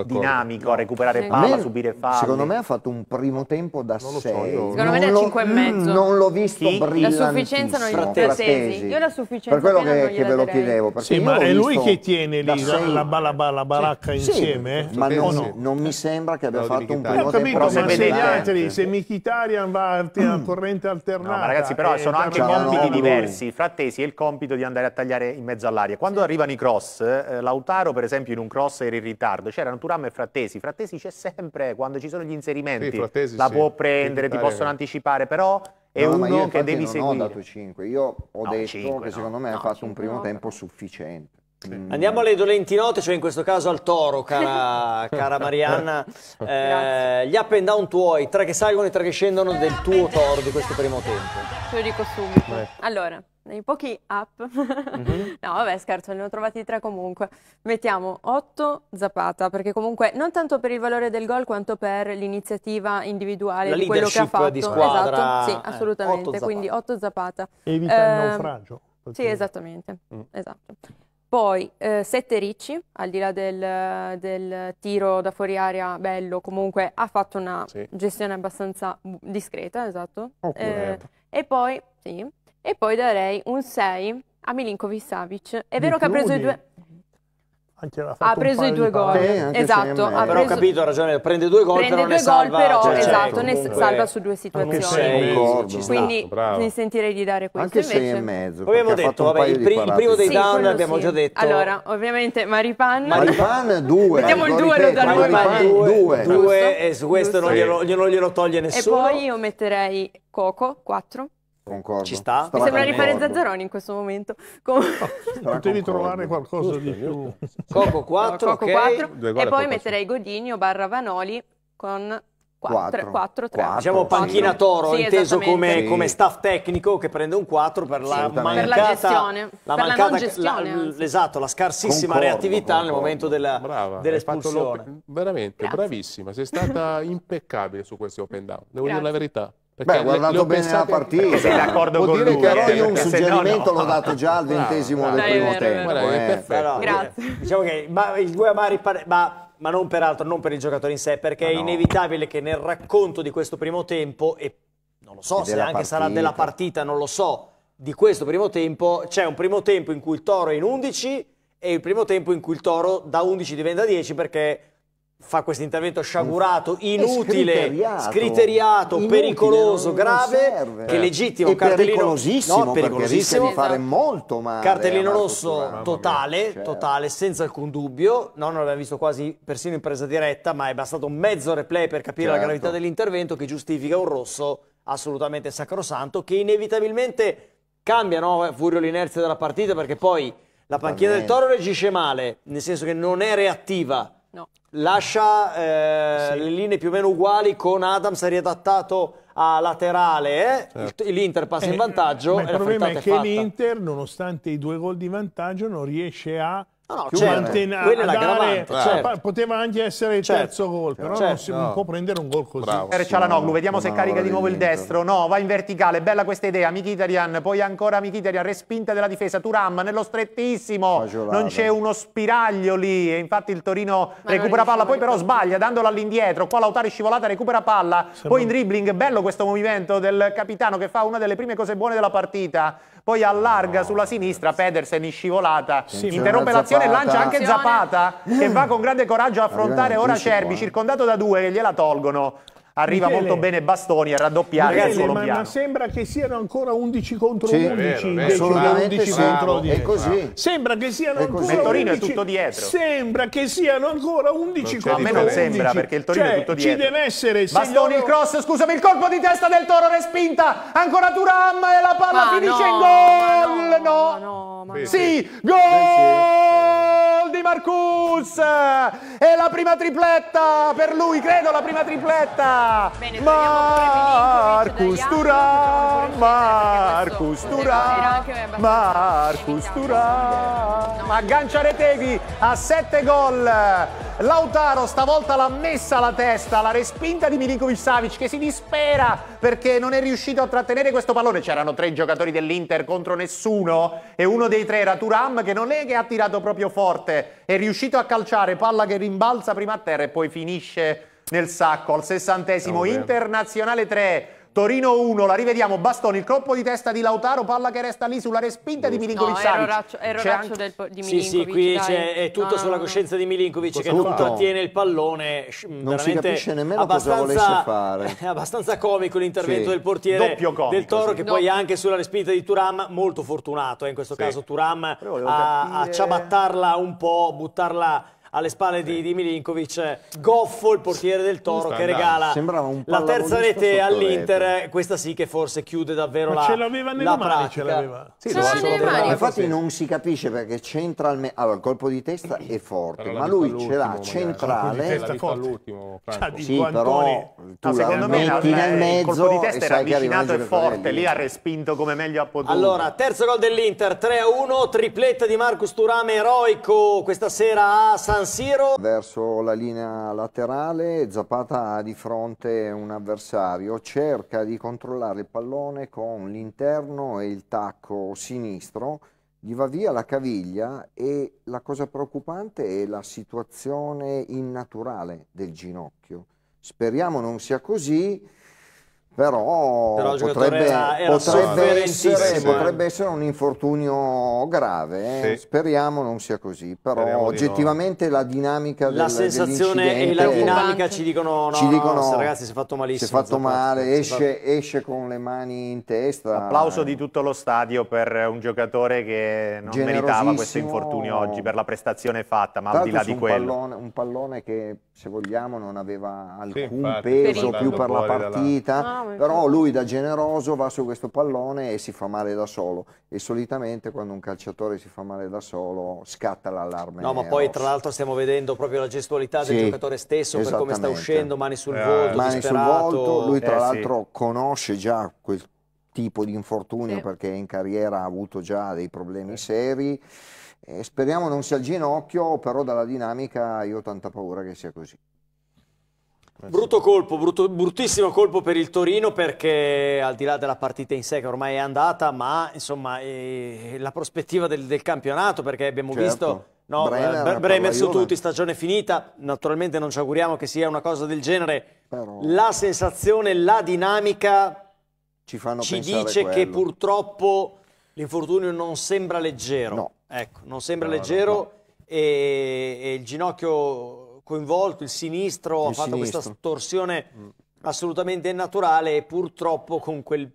dinamico no. a recuperare palla, a subire palla. Secondo me ha fatto un primo tempo da 6. So, secondo me da 5 e mm, mezzo. Non l'ho visto Chi? La sufficienza non gli Frattesi. Io la sufficienza Per quello che, che ve lo chiedevo. Sì, ma è lui che tiene lì la, la, la, baracca insieme? Ma non mi sembra che abbia fatto un primo tempo da 6. Ho capito, ma se Mkhitaryan va a corrente (clears throat) totalmente alternata. No, ma ragazzi, però sono anche compiti diversi. Lui. Frattesi è il compito di andare a tagliare in mezzo all'aria. Quando sì. arrivano i cross, eh, Lautaro, per esempio, in un cross era in ritardo. C'erano Turam e Frattesi. Frattesi c'è sempre quando ci sono gli inserimenti. Sì, Frattesi, la sì. può prendere, ti possono anticipare, però è no, uno che devi non seguire. Non ho dato 5, io ho no, detto 5, che no. secondo me ha fatto un primo tempo sufficiente. Mm. Andiamo alle dolenti note, cioè in questo caso al toro, cara, (laughs) cara Marianna. Eh, gli up and down tuoi, tre che salgono e tre che scendono del tuo toro di questo primo tempo. Te lo dico subito. Beh. Allora, nei pochi up, (laughs) mm -hmm. no vabbè scherzo, ne ho trovati tre comunque. Mettiamo 8 Zapata, perché comunque non tanto per il valore del gol quanto per l'iniziativa individuale La di quello che ha fatto. di squadra. Esatto, sì, assolutamente, eh, otto quindi 8 Zapata. Evita eh, il ehm, naufragio. Sì, esattamente, mm. esatto. Poi eh, sette ricci, al di là del, del, tiro da fuori aria bello, comunque ha fatto una sì. gestione abbastanza discreta, esatto. Eh, e, poi, sì, e poi darei un 6 a Milinkovic Savic. È vero che ha preso i due ha, ha preso i due gol. Sì, esatto, ha però ho capito, ha ragione, prende due gol, prende però due ne gol, salva, però, cioè, esatto, certo. ne salva su due situazioni. Concordo, quindi bravo. mi sentirei di dare questo Anche invece. e mezzo. Abbiamo detto, vabbè, il, pri il, primo dei sì, down abbiamo sì. già detto. Allora, ovviamente Maripan. Maripan due. Mettiamo il duello da Maripan Due, e su questo non glielo toglie nessuno. E poi io metterei Coco 4. Concordo. Ci sta. Mi sembra di fare Zazzaroni in questo momento. Com- no, Potevi trovare qualcosa di più. Coco 4, Coco okay. 4 e poi metterei Godinio barra Vanoli con 4, 4, 3. Diciamo panchina toro, sì, inteso come, sì. come, staff tecnico che prende un 4 per la mancata per la gestione, la per mancata, la gestione, la, esatto, la scarsissima concordo, reattività concordo. nel momento della, Brava, dell'espulsione. Veramente, Grazie. bravissima, sei stata impeccabile su questi open down, devo Grazie. dire la verità. Perché Beh, guardato bene la partita. Che... Sei d'accordo Vuol con dire lui, che però eh, io un suggerimento no, no. l'ho dato già al ventesimo del primo vero, tempo. Vero, vero. Eh. Però, Grazie. Diciamo che ma il Guiamari ma, ma non peraltro, non per il giocatore in sé, perché è inevitabile che nel racconto di questo primo tempo, e non lo so e se anche partita. sarà della partita, non lo so, di questo primo tempo, c'è un primo tempo in cui il Toro è in 11 e il primo tempo in cui il Toro da 11 diventa 10 perché fa questo intervento sciagurato, inutile, scriteriato, scriteriato inutile, pericoloso, grave, che legittima un cartellino pericolosissimo, no, pericolosissimo perché fare molto male. Cartellino rosso totale, certo. totale, senza alcun dubbio. No, non l'abbiamo visto quasi persino in presa diretta, ma è bastato mezzo replay per capire certo. la gravità dell'intervento che giustifica un rosso assolutamente sacrosanto che inevitabilmente cambia, no, Furio l'inerzia della partita perché poi la panchina del Toro reagisce male, nel senso che non è reattiva lascia eh, sì. le linee più o meno uguali con Adams riadattato a laterale, eh? certo. l'Inter passa in eh, vantaggio. Eh, il problema è che l'Inter, nonostante i due gol di vantaggio, non riesce a No, certo. mantenere, quella è la certo. poteva anche essere il certo. terzo gol, però certo. non si no. può prendere un gol così. Bravo, per Cialanoglu, vediamo se carica di nuovo il destro. No, va in verticale, bella questa idea, Mkhitaryan, poi ancora Mkhitaryan, respinta della difesa, Turam nello strettissimo, Fagiolata. non c'è uno spiraglio lì e infatti il Torino Ma recupera palla, poi però sbaglia dandola all'indietro, qua Lautaro scivolata recupera palla, Sembra... poi in dribbling, bello questo movimento del capitano che fa una delle prime cose buone della partita poi allarga sulla sinistra, Pedersen in scivolata, sì, interrompe l'azione e lancia anche Zapata, che va con grande coraggio a affrontare ora Cerbi, circondato da due che gliela tolgono arriva Michele, molto bene Bastoni a raddoppiare Michele, il solo ma, ma, sembra che siano ancora 11 contro sì, 11 vero, vero, vero. 11 contro 10 sembra che siano ancora il Torino 11, è tutto dietro sembra che siano ancora 11 contro 11 a me non sembra perché il Torino cioè, è tutto dietro ci deve essere Bastoni loro... il cross scusami il colpo di testa del Toro respinta ancora Turam e la palla ma finisce no, in gol no, no. no sì gol di Marcus e la prima tripletta per lui credo la prima tripletta Bene, Marcus Turam, Marcus Turam, Marcus Turam. Aggancia Retevi a 7 gol. Lautaro stavolta l'ha messa alla testa, la respinta di Milinkovic Savic che si dispera perché non è riuscito a trattenere questo pallone. C'erano tre giocatori dell'Inter contro nessuno e uno dei tre era Turam che non è che ha tirato proprio forte. È riuscito a calciare, palla che rimbalza prima a terra e poi finisce nel sacco. Al sessantesimo oh, internazionale 3. Torino 1, la rivediamo, Bastoni, il colpo di testa di Lautaro, palla che resta lì sulla respinta di Milinkovic no, Savic. Erroraccio, erroraccio anche... del, di Milinkovic. Sì, sì, qui è tutto no, sulla coscienza di Milinkovic cosa che non attiene il pallone. Non si capisce nemmeno cosa volesse fare. È (laughs) abbastanza comico l'intervento sì. del portiere comico, del Toro sì. che no. poi anche sulla respinta di Turam, molto fortunato eh, in questo sì. caso Turam a, capire... a ciabattarla un po', buttarla alle spalle di, di Milinkovic, eh, Goffo, il portiere del Toro, che regala la terza rete all'Inter, questa sì che forse chiude davvero Ma la, ce l'aveva nelle la Ce l'aveva. infatti non si capisce perché centralmente... Allora, il colpo di testa è forte, ma lui ce l'ha centrale... L'ultimo, sì, però tu no, secondo me metti la, nel mezzo il colpo di testa era avvicinato e forte, lì ha respinto come meglio ha potuto. Allora, terzo gol dell'Inter, 3-1, tripletta di Marcus Turame eroico questa sera a San San Siro. Verso la linea laterale, Zapata ha di fronte un avversario, cerca di controllare il pallone con l'interno e il tacco sinistro, gli va via la caviglia e la cosa preoccupante è la situazione innaturale del ginocchio. Speriamo non sia così, però, però potrebbe, era, era potrebbe, essere, eh. potrebbe, essere, un infortunio grave, eh? sì. speriamo non sia così, però Speriamo oggettivamente no. la dinamica la del, sensazione e la dinamica ci dicono no, ci dicono, no, ragazzi si è fatto malissimo, si è fatto male, esce, esce, con le mani in testa. Applauso di tutto lo stadio per un giocatore che non meritava questo infortunio oggi per la prestazione fatta, ma al di là di un quello. Pallone, un pallone che se vogliamo non aveva alcun sì, infatti, peso più per la partita no, però lui da generoso va su questo pallone e si fa male da solo e solitamente quando un calciatore si fa male da solo scatta l'allarme. No, ma poi tra l'altro stiamo vedendo proprio la gestualità del giocatore stesso per come sta uscendo, mani sul eh, volto, mani disperato. sul volto, lui tra eh, l'altro sì. conosce già quel tipo di infortunio sì. perché in carriera ha avuto già dei problemi seri. E speriamo non sia il ginocchio, però dalla dinamica io ho tanta paura che sia così. Eh, brutto colpo, brutto, bruttissimo colpo per il Torino perché al di là della partita in sé che ormai è andata, ma insomma eh, la prospettiva del, del, campionato perché abbiamo certo. visto no, Bremer, Bremer su tutti, stagione finita, naturalmente non ci auguriamo che sia una cosa del genere, Però... la sensazione, la dinamica ci, ci dice quello. che purtroppo l'infortunio non sembra leggero, no. ecco, non sembra no, leggero no, e, e il ginocchio coinvolto, il sinistro il ha fatto sinistro. questa torsione mm. assolutamente naturale e purtroppo con quel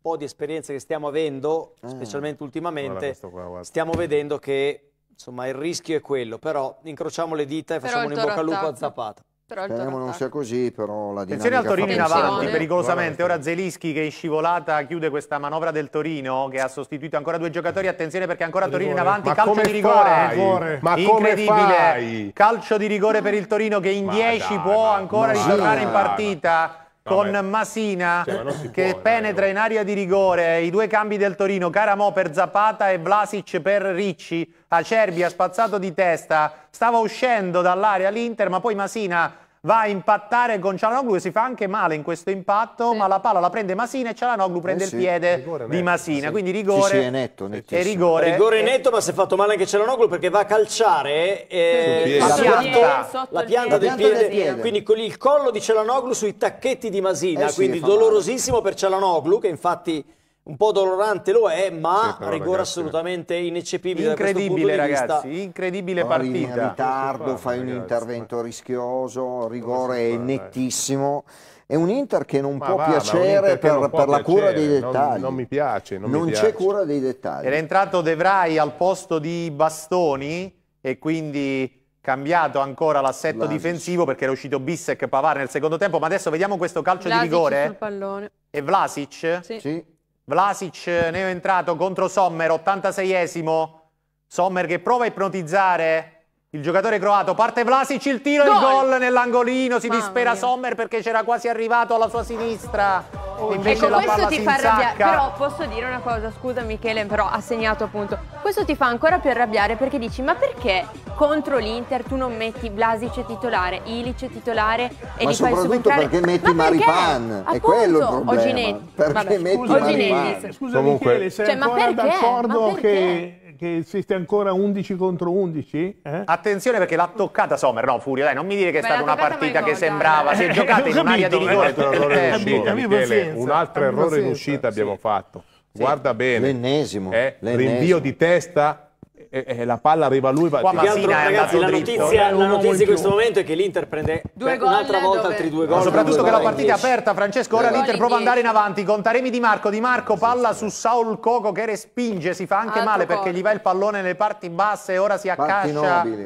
po' di esperienza che stiamo avendo, ah. specialmente ultimamente, qua, stiamo vedendo che insomma il rischio è quello, però incrociamo le dita e facciamo un in bocca al lupo a Zapata. Però Speriamo non sia così, però la dinamica... Attenzione al Torino in avanti, pericolosamente. Ora Zelischi che in scivolata chiude questa manovra del Torino, che ha sostituito ancora due giocatori. Attenzione perché ancora Torino in avanti, Ma calcio di rigore. rigore. Ma Incredibile. Calcio di rigore per il Torino che in 10 può ancora ritornare in partita con no, Masina cioè, che può, penetra no, in area di rigore, i due cambi del Torino, Caramo per Zapata e Vlasic per Ricci, Acerbi ha spazzato di testa, stava uscendo dall'area l'Inter ma poi Masina va a impattare con Cialanoglu che si fa anche male in questo impatto, sì. ma la palla la prende Masina e Cialanoglu prende eh sì, il piede di Masina, sì. quindi rigore sì, è netto, e rigore. Rigore eh, netto, ma si è fatto male anche Cialanoglu perché va a calciare eh, la, pianta, la pianta del piede, del piede, quindi con il collo di Cialanoglu sui tacchetti di Masina, eh quindi dolorosissimo per Cialanoglu che infatti un po' dolorante lo è, ma sì, rigore ragazzi, assolutamente ineccepibile. Incredibile, ragazzi, vista. incredibile partita. partita. In ritardo, fa, fai ragazzi, un intervento ma... rischioso, rigore fa, nettissimo. Dai. È un Inter che non ma può va, piacere per, non può per piacere, la cura dei dettagli. Non, non mi piace. Non, non c'è cura dei dettagli. Era entrato De Vrij al posto di Bastoni e quindi cambiato ancora l'assetto Vlasic. difensivo perché era uscito Bissec Pavar nel secondo tempo, ma adesso vediamo questo calcio Vlasic di rigore. E Vlasic? Sì. sì. Vlasic eh, ne è entrato contro Sommer, 86esimo. Sommer che prova a ipnotizzare il giocatore croato. Parte Vlasic, il tiro e il gol nell'angolino. Si Mamma dispera mia. Sommer perché c'era quasi arrivato alla sua sinistra oh, invece ecco, la questo ti fa arrabbiare, però posso dire una cosa, scusa Michele, però ha segnato appunto. Questo ti fa ancora più arrabbiare perché dici "Ma perché contro l'Inter tu non metti Blasic titolare, Ilic titolare e Ma li fai soprattutto perché metti Ma Maripan? Appunto, è quello il problema. O Ginetti. Perché Vabbè, metti scusa, Maripan? Scusa Michele, sei cioè, ancora d'accordo che che esiste ancora 11 contro 11? Eh? Attenzione perché l'ha toccata Sommer, no Furio, dai, non mi dire che è Beh, stata una partita che sembrava, si è giocata in (laughs) un'area di rigore. Un eh, altro errore in uscita, Michele, un altro errore in uscita abbiamo fatto. Guarda bene, l'ennesimo, eh, rinvio di testa e, e la palla arriva a lui. Qua ma altro, ragazzi, la notizia, la notizia in questo momento è che l'Inter prende beh, un'altra volta dove... altri due gol. Ma soprattutto che la partita è aperta, Francesco. Ora l'Inter prova ad andare in avanti. con Taremi Di Marco. Di Marco palla su Saul Coco che respinge. Si fa anche Alto male perché gli va il pallone nelle parti basse e ora si accascia.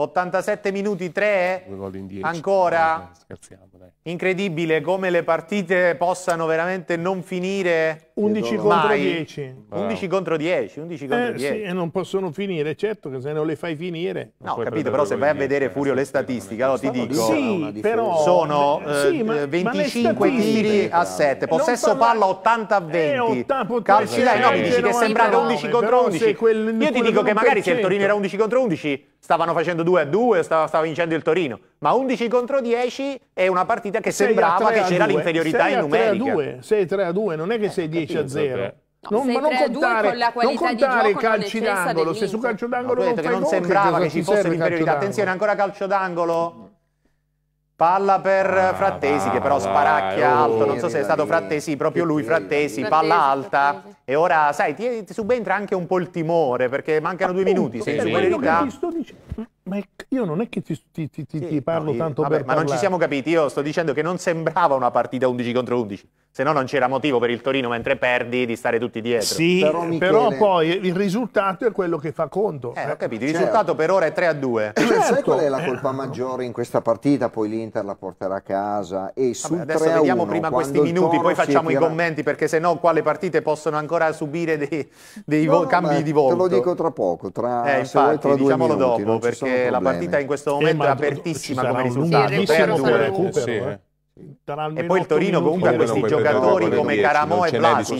87 minuti 3 eh? ancora. Eh, scherziamo. Incredibile come le partite possano veramente non finire 11 contro 10. 11 contro 10, 11 contro 10. Eh, sì, e non possono finire, certo che se non le fai finire. No, capito, però se vai a vedere Furio le statistiche, allora ti dico sì, però, sono eh, eh, sì, ma, 25 ma tiri a 7, possesso parla, palla 80 a 20. Eh, Calci dai, no, mi dici che sembrava 11 contro 11. Quel, Io ti dico che magari se il Torino era 11 contro 11 stavano facendo 2 a 2, stava, stava vincendo il Torino, ma 11 contro 10 è una partita che sembrava che c'era l'inferiorità in numerica. 6-3 a 2, non è che eh, sei 10 a 0. No, non, non contare, non contare calci d'angolo, se su calcio d'angolo no, non fai non gol, sembrava che, ci fosse l'inferiorità. Attenzione, ancora calcio d'angolo. Palla per ah, Frattesi va, che però sparacchia va, oh, alto, non so se è stato Frattesi, proprio lui Frattesi, palla alta e ora sai ti, subentra anche un po' il timore perché mancano due minuti, Sei sì, sì. Ma io non è che ti, ti, ti, sì, ti parlo no, io, tanto vabbè, per Ma parlare. non ci siamo capiti, io sto dicendo che non sembrava una partita 11 contro 11 se no non c'era motivo per il Torino mentre perdi di stare tutti dietro. Sì, però, Michele... però poi il risultato è quello che fa conto. Eh, ho capito, il certo. risultato per ora è 3 a 2. Eh, certo. Sai qual è la eh. colpa maggiore in questa partita? Poi l'Inter la porterà a casa e su Vabbè, adesso 3 vediamo 1, prima questi minuti, poi facciamo i commenti perché se no quale partite possono ancora subire dei, dei no, vo- cambi beh, di volto. Te lo dico tra poco, tra, eh, infatti, tra due minuti, dopo perché la partita in questo eh, momento eh, è apertissima come risultato. Sì, 3 a 2. Recupero, sì. eh e poi il Torino comunque ha questi giocatori come Caramò e Vlasic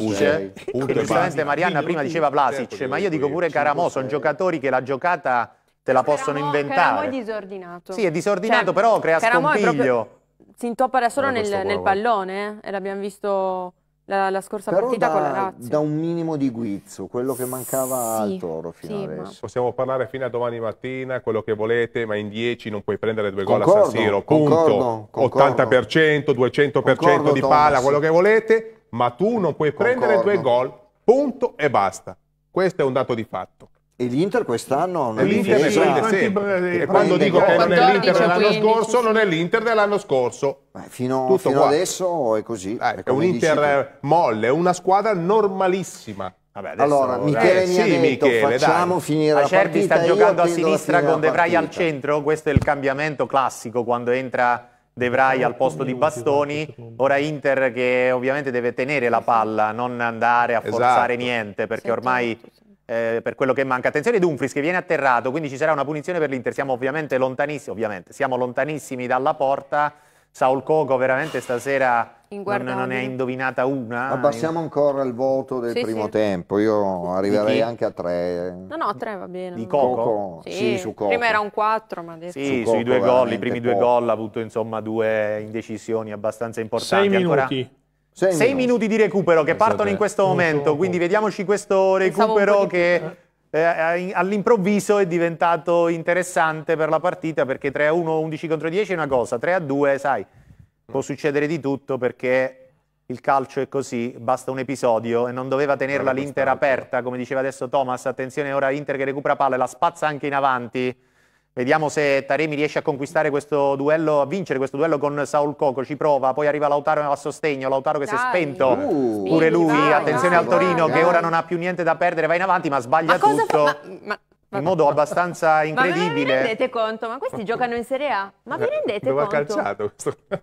giustamente eh. certo, Marianna prima diceva Vlasic certo, ma io certo, dico pure Caramò sono giocatori che la giocata te la possono inventare Caramò è disordinato sì è disordinato cioè, però crea scompiglio si intoppa da solo nel, pallone eh, e l'abbiamo visto la, la scorsa Però partita da, con la Lazio. da un minimo di guizzo, quello che mancava sì, al Toro fino sì, adesso. Ma... Possiamo parlare fino a domani mattina, quello che volete, ma in 10 non puoi prendere due gol a San Siro, punto. Concordo. 80%, 200% concordo, di pala, Thomas. quello che volete, ma tu non puoi prendere due gol, punto e basta. Questo è un dato di fatto. E l'Inter quest'anno non è l'Inter eh, prende quando dico che non è l'Inter dell'anno scorso, non è l'Inter dell'anno scorso. Beh, fino, fino adesso è così. Eh, è un Inter molle, è una squadra normalissima. Vabbè, adesso, allora, Michele eh, mi sì, detto, Michele, facciamo dai. finire la Acerbi partita. sta giocando a sinistra con De Vrij al centro, questo è il cambiamento classico quando entra De Vrij al posto di Bastoni, ora Inter che ovviamente deve tenere la palla, non andare a esatto. forzare esatto. niente perché ormai certo, eh, per quello che manca. Attenzione Dumfries che viene atterrato, quindi ci sarà una punizione per l'Inter. Siamo ovviamente lontanissimi, ovviamente, siamo lontanissimi dalla porta. Saul Coco veramente stasera non, non, ne ha indovinata una. Eh. Abbassiamo ancora il voto del sì, primo sì. tempo, io arriverei anche a tre. No, no, tre va bene. Di Coco? Sì. sì, su Coco. Prima era un 4, ma adesso... Sì, su sui due gol, i primi poco. due gol ha avuto insomma due indecisioni abbastanza importanti. Sei minuti. Ancora sei, Sei minuti. minuti. di recupero che Pensate, partono in questo momento, quindi vediamoci questo recupero che eh, eh all'improvviso è diventato interessante per la partita perché 3-1, a 11 contro 10 è una cosa, 3-2, a sai, può succedere di tutto perché il calcio è così, basta un episodio e non doveva tenerla l'Inter aperta, come diceva adesso Thomas, attenzione ora Inter che recupera palla, la spazza anche in avanti Vediamo se Taremi riesce a conquistare questo duello, a vincere questo duello con Saul Coco, ci prova, poi arriva Lautaro a sostegno, Lautaro che Dai. si è spento, uh, pure lui, vai, attenzione vai, al Torino vai, che ora non ha più niente da perdere, va in avanti ma sbaglia ma tutto. Fa... In modo abbastanza incredibile. Ma vi rendete conto? Ma questi giocano in Serie A? Ma vi eh, rendete Dove conto? Dove ha calciato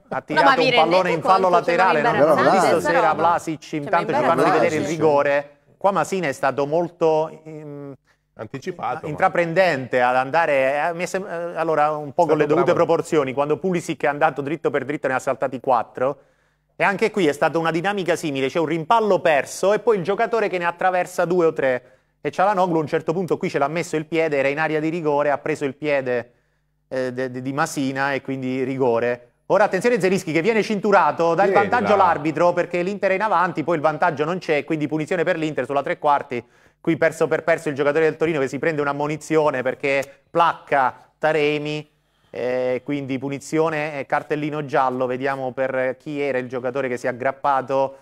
Ha tirato no, un pallone in fallo conto? Cioè, laterale. Cioè, non ho visto sera Vlasic, intanto ci fanno rivedere il rigore. Qua Masina è stato molto... Ehm, anticipato. Intraprendente ma... ad andare, eh, sem- eh, allora un po' con le dovute bravo. proporzioni, quando Pulisic è andato dritto per dritto ne ha saltati quattro. E anche qui è stata una dinamica simile, c'è un rimpallo perso e poi il giocatore che ne attraversa due o tre. E Cialanoglu a un certo punto qui ce l'ha messo il piede, era in area di rigore, ha preso il piede eh, de- de- di Masina e quindi rigore. Ora attenzione Zerischi che viene cinturato, dà il vantaggio all'arbitro perché l'Inter è in avanti, poi il vantaggio non c'è, quindi punizione per l'Inter sulla tre quarti qui perso per perso il giocatore del Torino che si prende una munizione perché placca Taremi, eh, quindi punizione e cartellino giallo, vediamo per chi era il giocatore che si è aggrappato,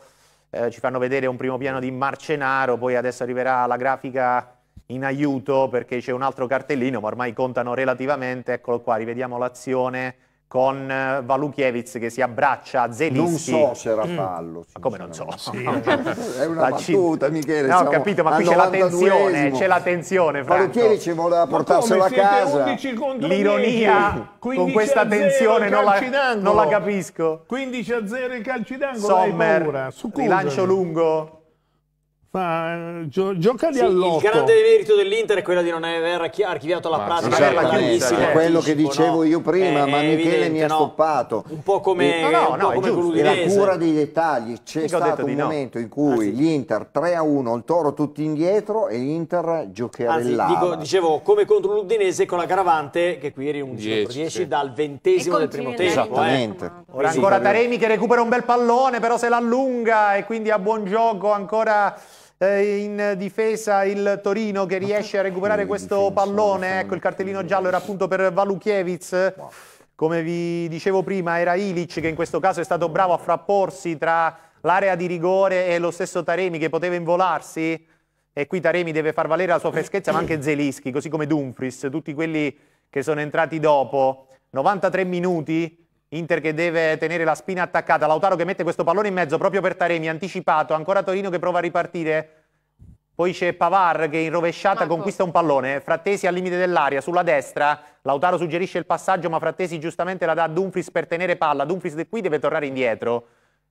eh, ci fanno vedere un primo piano di Marcenaro, poi adesso arriverà la grafica in aiuto perché c'è un altro cartellino, ma ormai contano relativamente, eccolo qua, rivediamo l'azione con eh, Valukiewicz che si abbraccia a Zelischi. Non so se era mm. fallo. Ma come non so? Sì. Eh. È una battuta, Michele. No, ho capito, ma qui c'è la tensione, c'è la tensione, Valukiewicz voleva portarsela a casa. L'ironia con questa tensione non la, non la, capisco. 15 a 0 i calci d'angolo, Sommer, rilancio lungo. Ma eh, gio giocali sì, all'otto. Il grande merito dell'Inter è quello di non aver archiviato la pratica. Sì, la chiusa, è quello che dicevo no? io prima, è ma Michele evidente, mi ha no? stoppato. Un po' come, no, no, come la cura dei dettagli. C'è stato un momento in cui ah, sì. l'Inter 3-1, il Toro tutti indietro e l'Inter giocherà Anzi, dico, dicevo, come contro l'Udinese con l'aggravante che qui eri un 10, 10 sì. dal ventesimo del primo tempo. Eh. Esattamente. Eh. Ora ancora Taremi che recupera un bel pallone, però se l'allunga e quindi ha buon gioco ancora... Eh, in difesa il Torino che riesce a recuperare questo pallone, ecco il cartellino giallo era appunto per Valukiewicz, come vi dicevo prima era Ilic che in questo caso è stato bravo a frapporsi tra l'area di rigore e lo stesso Taremi che poteva involarsi e qui Taremi deve far valere la sua freschezza ma anche Zelischi, così come Dumfries, tutti quelli che sono entrati dopo, 93 minuti, Inter che deve tenere la spina attaccata, Lautaro che mette questo pallone in mezzo proprio per Taremi, anticipato, ancora Torino che prova a ripartire, poi c'è Pavar che in rovesciata Marco. conquista un pallone, Frattesi al limite dell'aria, sulla destra, Lautaro suggerisce il passaggio ma Frattesi giustamente la dà a Dumfries per tenere palla, Dumfries qui deve tornare indietro,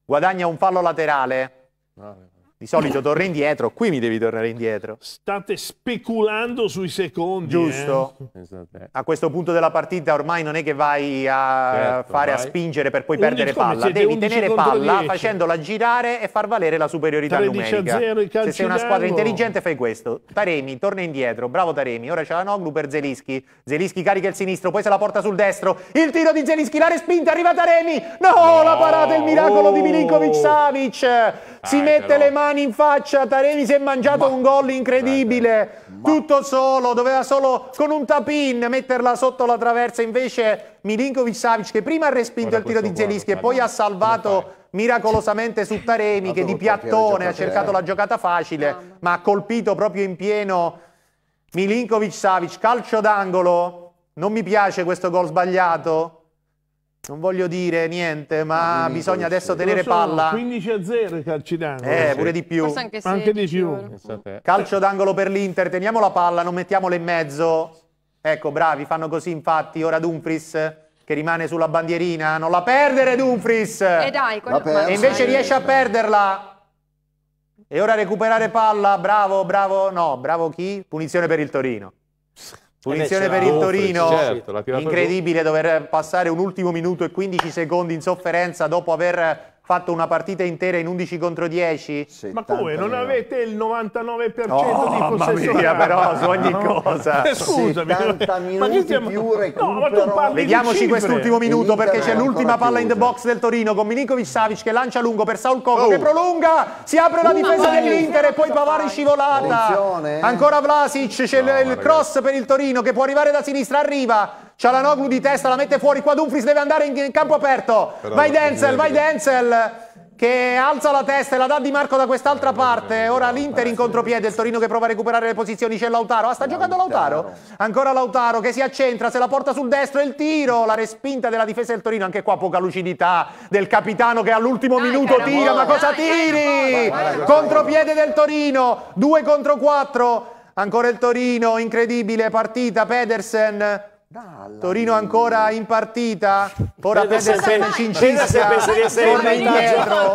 guadagna un fallo laterale. Vale. Di solito torno indietro, qui mi devi tornare indietro. State speculando sui secondi. Eh? Giusto. Eh? A questo punto della partita ormai non è che vai a certo, fare vai. a spingere per poi perdere palla. Devi tenere palla 10. facendola girare e far valere la superiorità numerica. 0, Se sei una squadra intelligente fai questo. Taremi torna indietro, bravo Taremi. Ora c'è la Noglu per Zelischi. Zelischi carica il sinistro, poi se la porta sul destro. Il tiro di Zelischi, la respinta, arriva Taremi. No, no, la parata, il miracolo oh. di Milinkovic Savic. Si ah, mette però. le mani mani in faccia, Taremi si è mangiato ma, un gol incredibile, ma, tutto solo, doveva solo con un tapin metterla sotto la traversa, invece Milinkovic Savic che prima ha respinto il tiro di Zelischi e poi ha salvato miracolosamente su Taremi che di piattone ha cercato la giocata facile, ma ha colpito proprio in pieno Milinkovic Savic, calcio d'angolo, non mi piace questo gol sbagliato non voglio dire niente, ma mm, bisogna adesso tenere palla. 15 a 0 il calcio d'angolo. Eh, sì. pure di più. Forse anche, 16, anche di più. Calcio d'angolo per l'Inter, teniamo la palla, non mettiamola in mezzo. Ecco, bravi, fanno così infatti. Ora Dumfries che rimane sulla bandierina, non la perdere Dumfries. E eh, dai, quello... E invece riesce a perderla. E ora recuperare palla, bravo, bravo, no, bravo chi? Punizione per il Torino. Punizione per il Torino, certo, incredibile dover passare un ultimo minuto e 15 secondi in sofferenza dopo aver fatto una partita intera in 11 contro 10? Ma come? Non avete il 99% oh, di possesso? Mamma però su ogni cosa. Eh, scusami. 70 minuti ma più recupero. No, Vediamoci quest'ultimo minuto perché c'è l'ultima palla in the box del Torino con Milinkovic Savic che lancia lungo per Saul Coco oh. che prolunga, si apre la uh, difesa dell'Inter e poi Pavari scivolata. Eh? Ancora Vlasic, c'è no, il cross per il Torino che può arrivare da sinistra, arriva la Noglu di testa la mette fuori qua Dumfries deve andare in, in campo aperto Però vai Denzel vai Denzel che alza la testa e la dà Di Marco da quest'altra eh, parte eh, ora eh, l'Inter in contropiede il Torino che prova a recuperare le posizioni c'è Lautaro ah sta giocando Lautaro ancora Lautaro che si accentra se la porta sul destro il tiro la respinta della difesa del Torino anche qua poca lucidità del capitano che all'ultimo minuto tira ma cosa tiri contropiede del Torino 2 contro 4 ancora il Torino incredibile partita Pedersen dalla Torino ancora in partita, ora Veda se pensa di essere in indietro.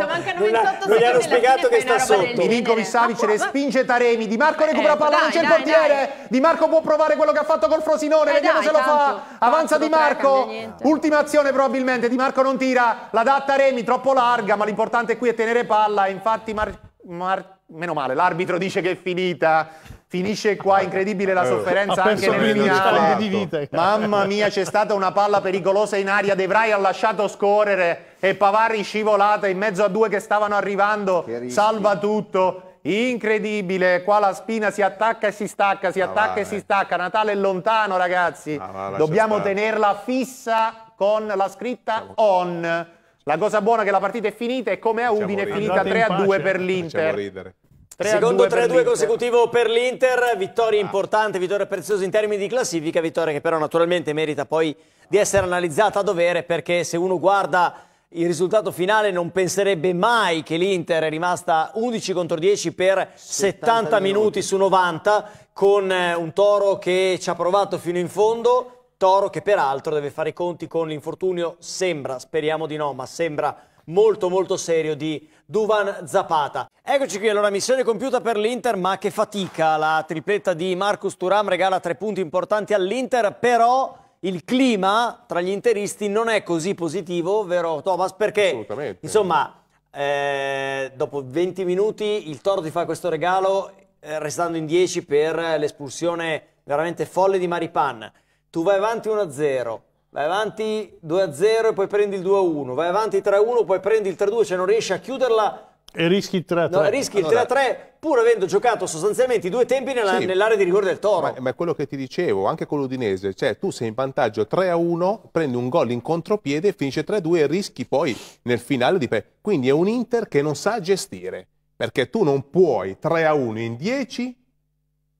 Non gli hanno spiegato che sta sotto. Milinkovic Savic respinge Taremi, Di Marco eh, recupera eh, palla, non c'è il portiere. Di Marco può provare quello che ha fatto col Frosinone, eh, vediamo se lo fa. Avanza Di Marco, ultima azione probabilmente, Di Marco non tira, la dà Taremi, troppo larga, ma l'importante qui è tenere palla, infatti meno male, l'arbitro dice che è finita. Finisce qua, incredibile la eh. sofferenza anche nel finale. Mamma mia, c'è stata una palla pericolosa in aria, De Vrij ha lasciato scorrere e Pavari scivolata in mezzo a due che stavano arrivando, salva tutto. Incredibile, qua la spina si attacca e si stacca, si ah, attacca vale. e si eh. stacca. Natale è lontano, ragazzi. Ah, vale, Dobbiamo tenerla fissa con la scritta on. La cosa buona è che la partita è finita e come a Udine è finita 3 a 2 per l'Inter. 3 Secondo 3-2 consecutivo per l'Inter, vittoria importante, vittoria preziosa in termini di classifica, vittoria che però naturalmente merita poi di essere analizzata a dovere perché se uno guarda il risultato finale non penserebbe mai che l'Inter è rimasta 11 contro 10 per 70, 70 minuti. su 90 con eh, un Toro che ci ha provato fino in fondo, Toro che peraltro deve fare i conti con l'infortunio, sembra, speriamo di no, ma sembra molto molto serio di Duvan Zapata. Eccoci qui, allora missione compiuta per l'Inter, ma che fatica. La tripletta di Marcus Turam regala tre punti importanti all'Inter, però il clima tra gli interisti non è così positivo, vero Thomas? Perché, insomma, eh, dopo 20 minuti il Toro ti fa questo regalo eh, restando in 10 per l'espulsione veramente folle di Maripan. Tu vai avanti 1-0, vai avanti 2-0 e poi prendi il 2-1, vai avanti 3-1, poi prendi il 3-2, cioè non riesci a chiuderla. E rischi il 3-3. No, rischi allora... il 3-3 pur avendo giocato sostanzialmente i due tempi nell'area sì, nell di rigore del Toro. Ma, ma, è quello che ti dicevo, anche con l'Udinese, cioè tu sei in vantaggio 3-1, prendi un gol in contropiede, finisce 3-2 e rischi poi nel finale di... Quindi è un Inter che non sa gestire, perché tu non puoi 3-1 in 10,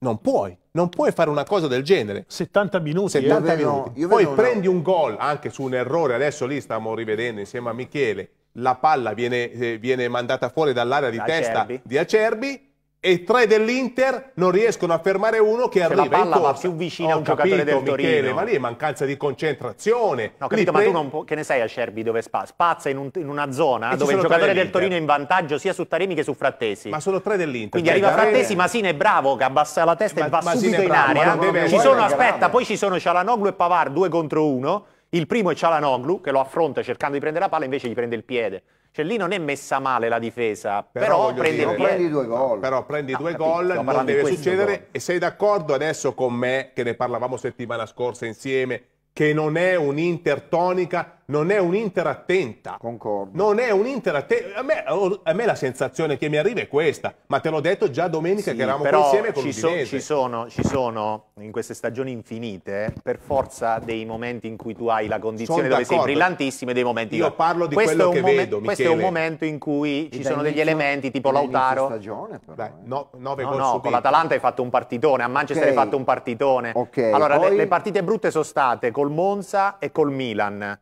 non puoi, non puoi fare una cosa del genere. 70 minuti. 70 eh. vedo, minuti. Poi una... prendi un gol anche su un errore, adesso lì stiamo rivedendo insieme a Michele, la palla viene, eh, viene mandata fuori dall'area di Acerbi. testa di Acerbi e tre dell'Inter non riescono a fermare uno che, che arriva la palla in va più vicina a un capito, giocatore del Torino ma lì è mancanza di concentrazione no capito lì ma tu non che ne sai a Cerbi dove spazza spazza in, un, in, una zona dove il giocatore del Torino è in vantaggio sia su Taremi che su Frattesi ma sono tre dell'Inter quindi arriva Frattesi Masina è bravo che abbassa la testa ma, e va Masine subito in aria deve... ci sono aspetta poi ci sono Cialanoglu e Pavar due contro uno il primo è Cialanoglu che lo affronta cercando di prendere la palla invece gli prende il piede cioè lì non è messa male la difesa, però, però prendi, dire, prendi, due gol. Però prendi no, ah, due gol, non deve succedere. Gol. E sei d'accordo adesso con me, che ne parlavamo settimana scorsa insieme, che non è un'intertonica non è un'Inter attenta. Concordo. Non è un'Inter attenta. A me, a me, la sensazione che mi arriva è questa, ma te l'ho detto già domenica sì, che eravamo però insieme con ci, so, ci, sono, ci sono in queste stagioni infinite per forza dei momenti in cui tu hai la condizione sono dove sei brillantissimo e dei momenti io, parlo di questo quello che momen- vedo, Questo è un momento in cui ci sono degli elementi tipo Lautaro. Stagione, però, Beh, eh. no, no, subito. con l'Atalanta hai fatto un partitone, a Manchester okay. hai fatto un partitone. Okay. Allora Poi... le, le partite brutte sono state col Monza e col Milan.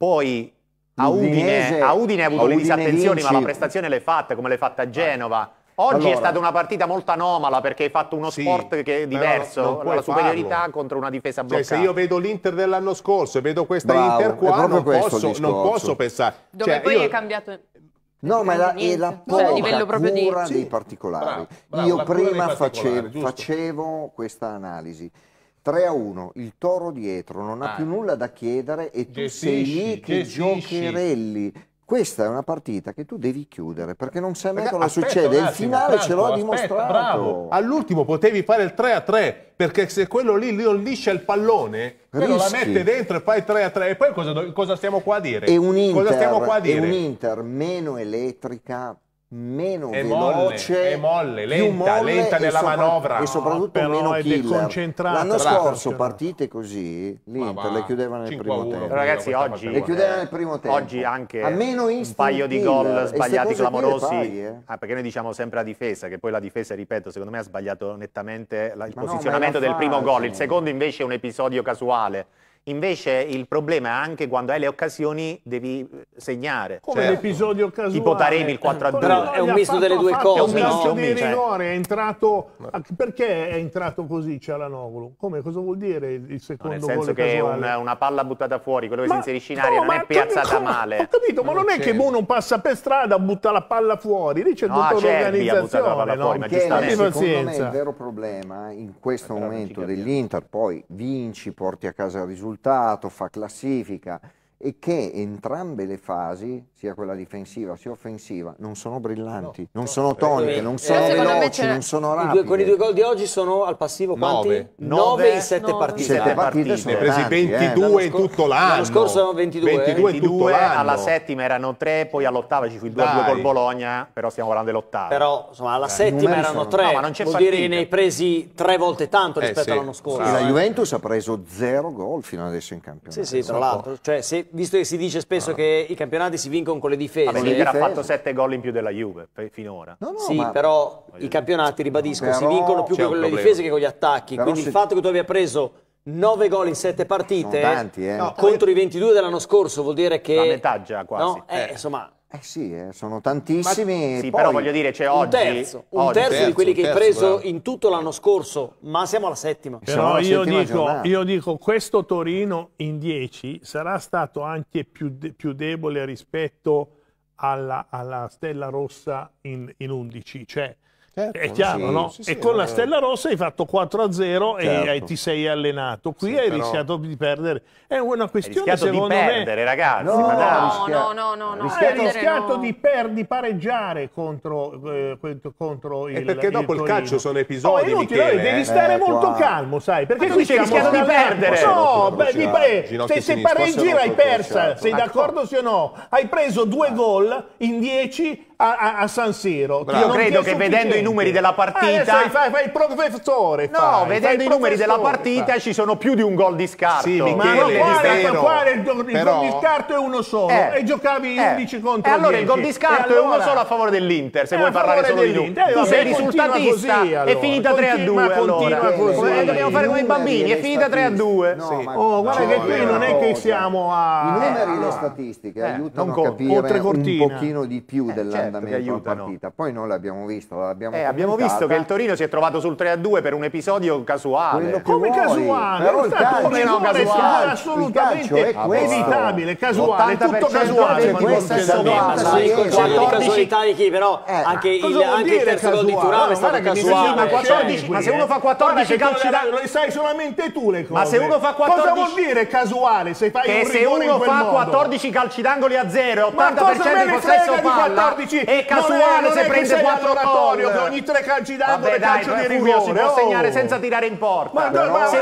Poi a Udine, a Udine ha avuto le disattenzioni, vinci. ma la prestazione l'hai fatta come l'hai fatta a Genova. Oggi allora, è stata una partita molto anomala perché hai fatto uno sì, sport che è diverso, la superiorità farlo. contro una difesa bloccata. Cioè, se io vedo l'Inter dell'anno scorso e vedo questa Bravo, Inter qua, non posso, non posso, pensare. Dove cioè, poi io... è cambiato... No, ma la, è la cioè, livello proprio cura sì. dei particolari. Bravo, bravo, io prima particolari, facevo, facevo questa analisi 3 a 1, il toro dietro, non ha ah. più nulla da chiedere e tu gestisci, sei lì che gestisci. giocherelli. Questa è una partita che tu devi chiudere perché non sai mai cosa succede. Il finale tanto, ce l'ho dimostrato. Bravo. All'ultimo potevi fare il 3 a 3 perché se quello lì non liscia il pallone, lo la mette dentro e fai 3 a 3. E poi cosa, cosa stiamo qua a dire? È un Inter, È un Inter meno elettrica meno è veloce, molle, è molle, lenta, molle lenta nella manovra e soprattutto no, meno killer. L'anno scorso partite così, l'Inter le chiudeva nel primo tempo. Ragazzi, oggi le chiudeva nel primo tempo. Oggi anche un paio di gol sbagliati clamorosi, fai, eh? ah, perché noi diciamo sempre la difesa, che poi la difesa, ripeto, secondo me ha sbagliato nettamente il ma posizionamento no, del primo gol, il secondo invece è un episodio casuale Invece il problema è anche quando hai le occasioni devi eh, segnare. Come certo. l'episodio casuale. Tipo Taremi il 4 a 2. Però è un misto delle due cose. È un misto, no? di cioè, rigore, è entrato... Perché è entrato così Cialanoglu? Come? Cosa vuol dire il secondo no, Nel senso che è una, una, palla buttata fuori, quello che ma, si inserisce in aria no, non è piazzata come? male. Ho capito, ma non, non è che uno passa per strada, butta la palla fuori. Lì c'è no, tutta l'organizzazione. No, ma giustamente. Secondo me il vero problema in questo momento dell'Inter, poi vinci, porti a casa risultati risultato, fa classifica e che entrambe le fasi sia quella difensiva sia offensiva, non sono brillanti, no, non sono toniche, eh, eh, eh, non sono veloci, non sono rapide. i due gol di oggi sono al passivo quanti? 9, in 7 partite. 7 partite, partite. ne presi 22 eh. in tutto l'anno. L'anno scorso erano 22. 22, 22 alla settima erano 3, poi all'ottava ci fu il 2-2 col Bologna, però stiamo parlando dell'ottava. Però insomma alla Dai, settima erano 3, no, ma non c'è vuol fatica. dire ne hai presi 3 volte tanto eh, rispetto sì. all'anno scorso. E la Juventus ha preso 0 gol fino adesso in campionato. Sì, sì, tra l'altro, cioè, visto che si dice spesso ah. che i campionati si vincono Lincoln con le difese. Vabbè, l'Inter ha fatto 7 gol in più della Juve finora. No, no, sì, ma... però i eh, campionati, ribadisco, però... si vincono più con le difese che con gli attacchi. Però Quindi se... il fatto che tu abbia preso 9 gol in 7 partite tanti, eh. contro i 22 dell'anno scorso vuol dire che... La metà già quasi. No, eh, eh. insomma... Eh sì, eh, sono tantissimi. Ma, sì, Poi, però voglio dire, c'è cioè oggi. Un terzo, un oggi, terzo, terzo di quelli terzo, che hai preso bravo. in tutto l'anno scorso, ma siamo alla settima. Però alla io, settima dico, io, dico, questo Torino in 10 sarà stato anche più, più debole rispetto alla, alla, Stella Rossa in 11. Cioè, Certo, è chiaro, sì, no? Sì, sì, e con la vero. Stella Rossa hai fatto 4-0 a e certo. ti sei allenato. Qui hai però... rischiato di perdere. È una questione, secondo me... perdere, ragazzi. No, no, no, no, no, no. Hai rischiato no. di, per, di pareggiare contro, eh, contro il E perché dopo il, calcio sono oh, episodi, oh, inutile, Michele, Devi eh. stare eh, molto qua. calmo, sai? Perché qui c'è rischiato di perdere. se pareggi l'hai persa. Cioè. Sei d'accordo sì o no? Hai preso due gol in 10 a, a, a San Siro. Io credo che vedendo i numeri della eh, partita... Ah, fai, fai, il professore. No, vedendo fai i numeri della partita ci sono più di un gol di scarto. Sì, Michele, ma no, guarda, guarda, il, gol, però... di scarto è uno solo eh, e giocavi eh, 11 contro e allora 10. il gol di scarto allora... è uno solo a favore dell'Inter, se vuoi parlare solo di lui. Tu eh, sei risultatista, è finita 3 a 2. Allora. Così. Dobbiamo fare come i bambini, è finita 3 a 2. Oh, guarda che qui non è che siamo a... I numeri e eh, le statistiche aiutano a capire un pochino di più della andamento alla partita. Poi noi l'abbiamo visto, l'abbiamo eh, abbiamo visto che il Torino si è trovato sul 3-2 per un episodio casuale. Come vuoi. casuale? Però il calcio, come no, casuale. assolutamente evitabile, casuale, tutto casuale. Questo è 14 cioè, carichi però eh, anche il terzo gol di Turano è stato casuale. Cioè, ma se uno fa 14 calci lo sai solamente tu le cose. Ma se uno fa 14 Cosa vuol dire casuale se uno fa 14 calci d'angolo a zero e 80% di possesso palla. 14 è casuale non è, non se prende quattro oratorio Che ogni tre calci d'angolo calcio dai, di rigore. Si può oh. segnare senza tirare in porta. Ma, però, ma, se,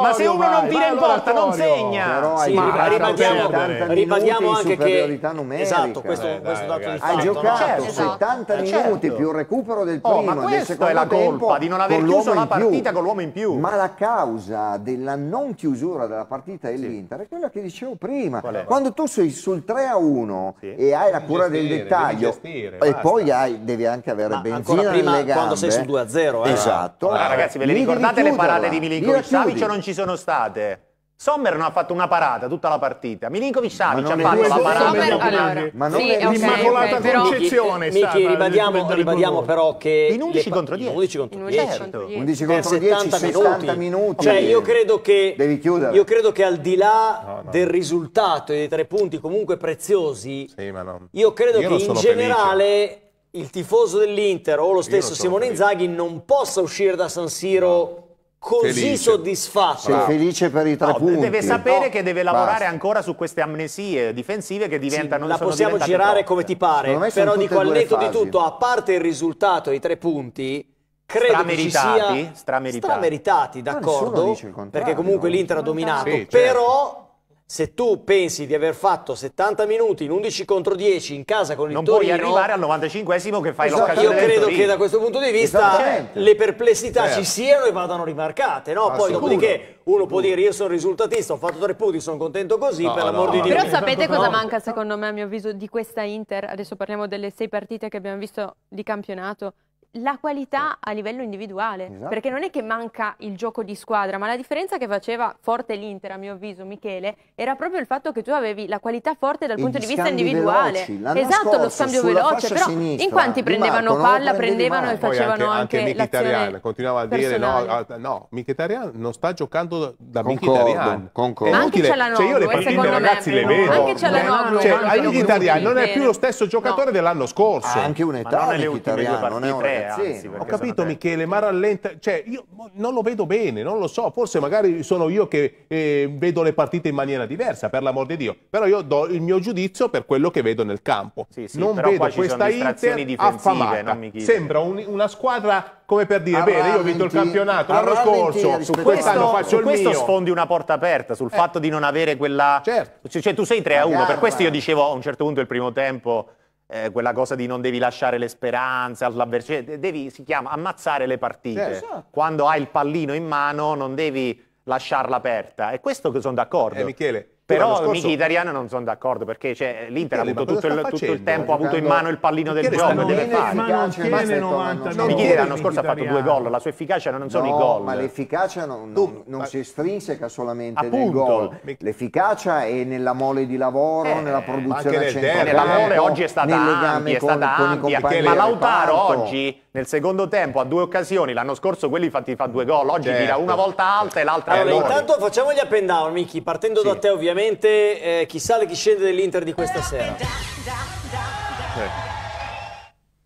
ma se uno vai, non tira in porta non segna. Sì, ma ribadiamo, ribadiamo anche che Esatto, questo, eh, questo dato di fatto. Hai giocato 70 esatto. Eh, minuti certo. più recupero del primo, oh, ma del secondo è la colpa di non aver chiuso la partita con l'uomo in più. Ma la causa della non chiusura della partita dell'Inter è quella che dicevo prima. Quando tu sei sul 3 a 1 e hai la cura del dettaglio partire. E basta. poi hai, devi anche avere Ma benzina prima, nelle gambe. quando sei su 2-0. Eh. Esatto. Allora, ragazzi, ve le ricordate le parate di Milinkovic Savic o non ci sono state? Sommer non ha fatto una parata tutta la partita. Milinkovic Savic ha fatto la parata. Sommer, allora, ma non sì, è l'immacolata okay, concezione. Però, Michi, ribadiamo, ribadiamo però che... In 11 contro 10. 11 contro 10. Certo. 11 contro 10, 70 eh, minuti. minuti. Cioè, io credo che... Devi chiudere. Io credo che al di là no, no. del risultato e dei tre punti comunque preziosi, sì, no. io credo io che in generale... Felice. Il tifoso dell'Inter o lo stesso Simone Inzaghi non possa uscire da San Siro così felice. soddisfatto. Sei felice per i tre no, punti. Deve sapere no, che deve lavorare basta. ancora su queste amnesie difensive che diventano... Sì, la possiamo girare troppe. come ti pare, però dico al netto di tutto, a parte il risultato dei tre punti... Credo strameritati, che ci sia strameritati, strameritati d'accordo, perché comunque l'Inter ha dominato, sì, certo. però se tu pensi di aver fatto 70 minuti in 11 contro 10 in casa con il non Torino non puoi arrivare al 95esimo che fai esatto, l'occasione io credo che da questo punto di vista le perplessità certo. ci siano e vadano rimarcate no? poi dopodiché uno può dire io sono risultatista ho fatto tre punti sono contento così no, per l'amor no. di Dio però sapete cosa no. manca secondo me a mio avviso di questa Inter adesso parliamo delle sei partite che abbiamo visto di campionato la qualità a livello individuale, esatto. perché non è che manca il gioco di squadra, ma la differenza che faceva forte l'Inter, a mio avviso, Michele, era proprio il fatto che tu avevi la qualità forte dal e punto di vista individuale. esatto, scorso, lo scambio veloce, però in quanti prendevano Marco, palla, prendevano e eh, facevano anche, anche, anche l'azione continuava a dire no, no, Mkhitaryan non sta giocando da Mkhitaryan. Concordo, Ma anche Cialanoglu, cioè io le eh, partite ragazzi me, le vedo. Anche Cialanoglu. Cioè, cioè Mkhitaryan non è più lo stesso giocatore dell'anno scorso. Ha anche un'età Mkhitaryan, non è una anzi, Ho capito Michele, ma cioè- rallenta, cioè io non lo vedo bene, non lo so, forse magari sono io che eh, vedo le partite in maniera diversa, per l'amor di Dio, però io do il mio giudizio per quello che vedo nel campo. Sì, sì, non vedo questa Inter affamata, sembra un, una squadra come per dire, bene, io ho vinto il campionato l'anno scorso, su quest'anno faccio il questo mio. sfondi una porta aperta sul eh. fatto di non avere quella... Certo. Cioè, tu sei 3 1, per questo io dicevo a un certo punto il primo tempo eh, quella cosa di non devi lasciare le speranze all'avversario, cioè, devi, si chiama, ammazzare le partite. Esatto. Quando hai il pallino in mano non devi lasciarla aperta. È questo che sono d'accordo. Eh, Michele, però scorso... amici italiani non sono d'accordo perché cioè, l'Inter ha avuto tutto il, tutto il, tempo, ha avuto in mano il pallino del gioco, deve fare. Ma non tiene 90 minuti. Michi l'anno scorso ha fatto due gol, la sua efficacia non sono no, i gol. ma l'efficacia non, non, non si estrinseca solamente Appunto. nel gol. L'efficacia è nella mole di lavoro, eh, nella produzione nel centrale. Nella mole oggi è stata ampia, è stata con, ampia. Con ma Lautaro oggi nel secondo tempo ha due occasioni, l'anno scorso quelli fatti fa due gol, oggi tira una certo. volta alta e l'altra eh, allora, Intanto facciamo gli up and down, Michi partendo da te ovviamente ovviamente eh, chi sale chi scende dell'Inter di questa sera. Eh.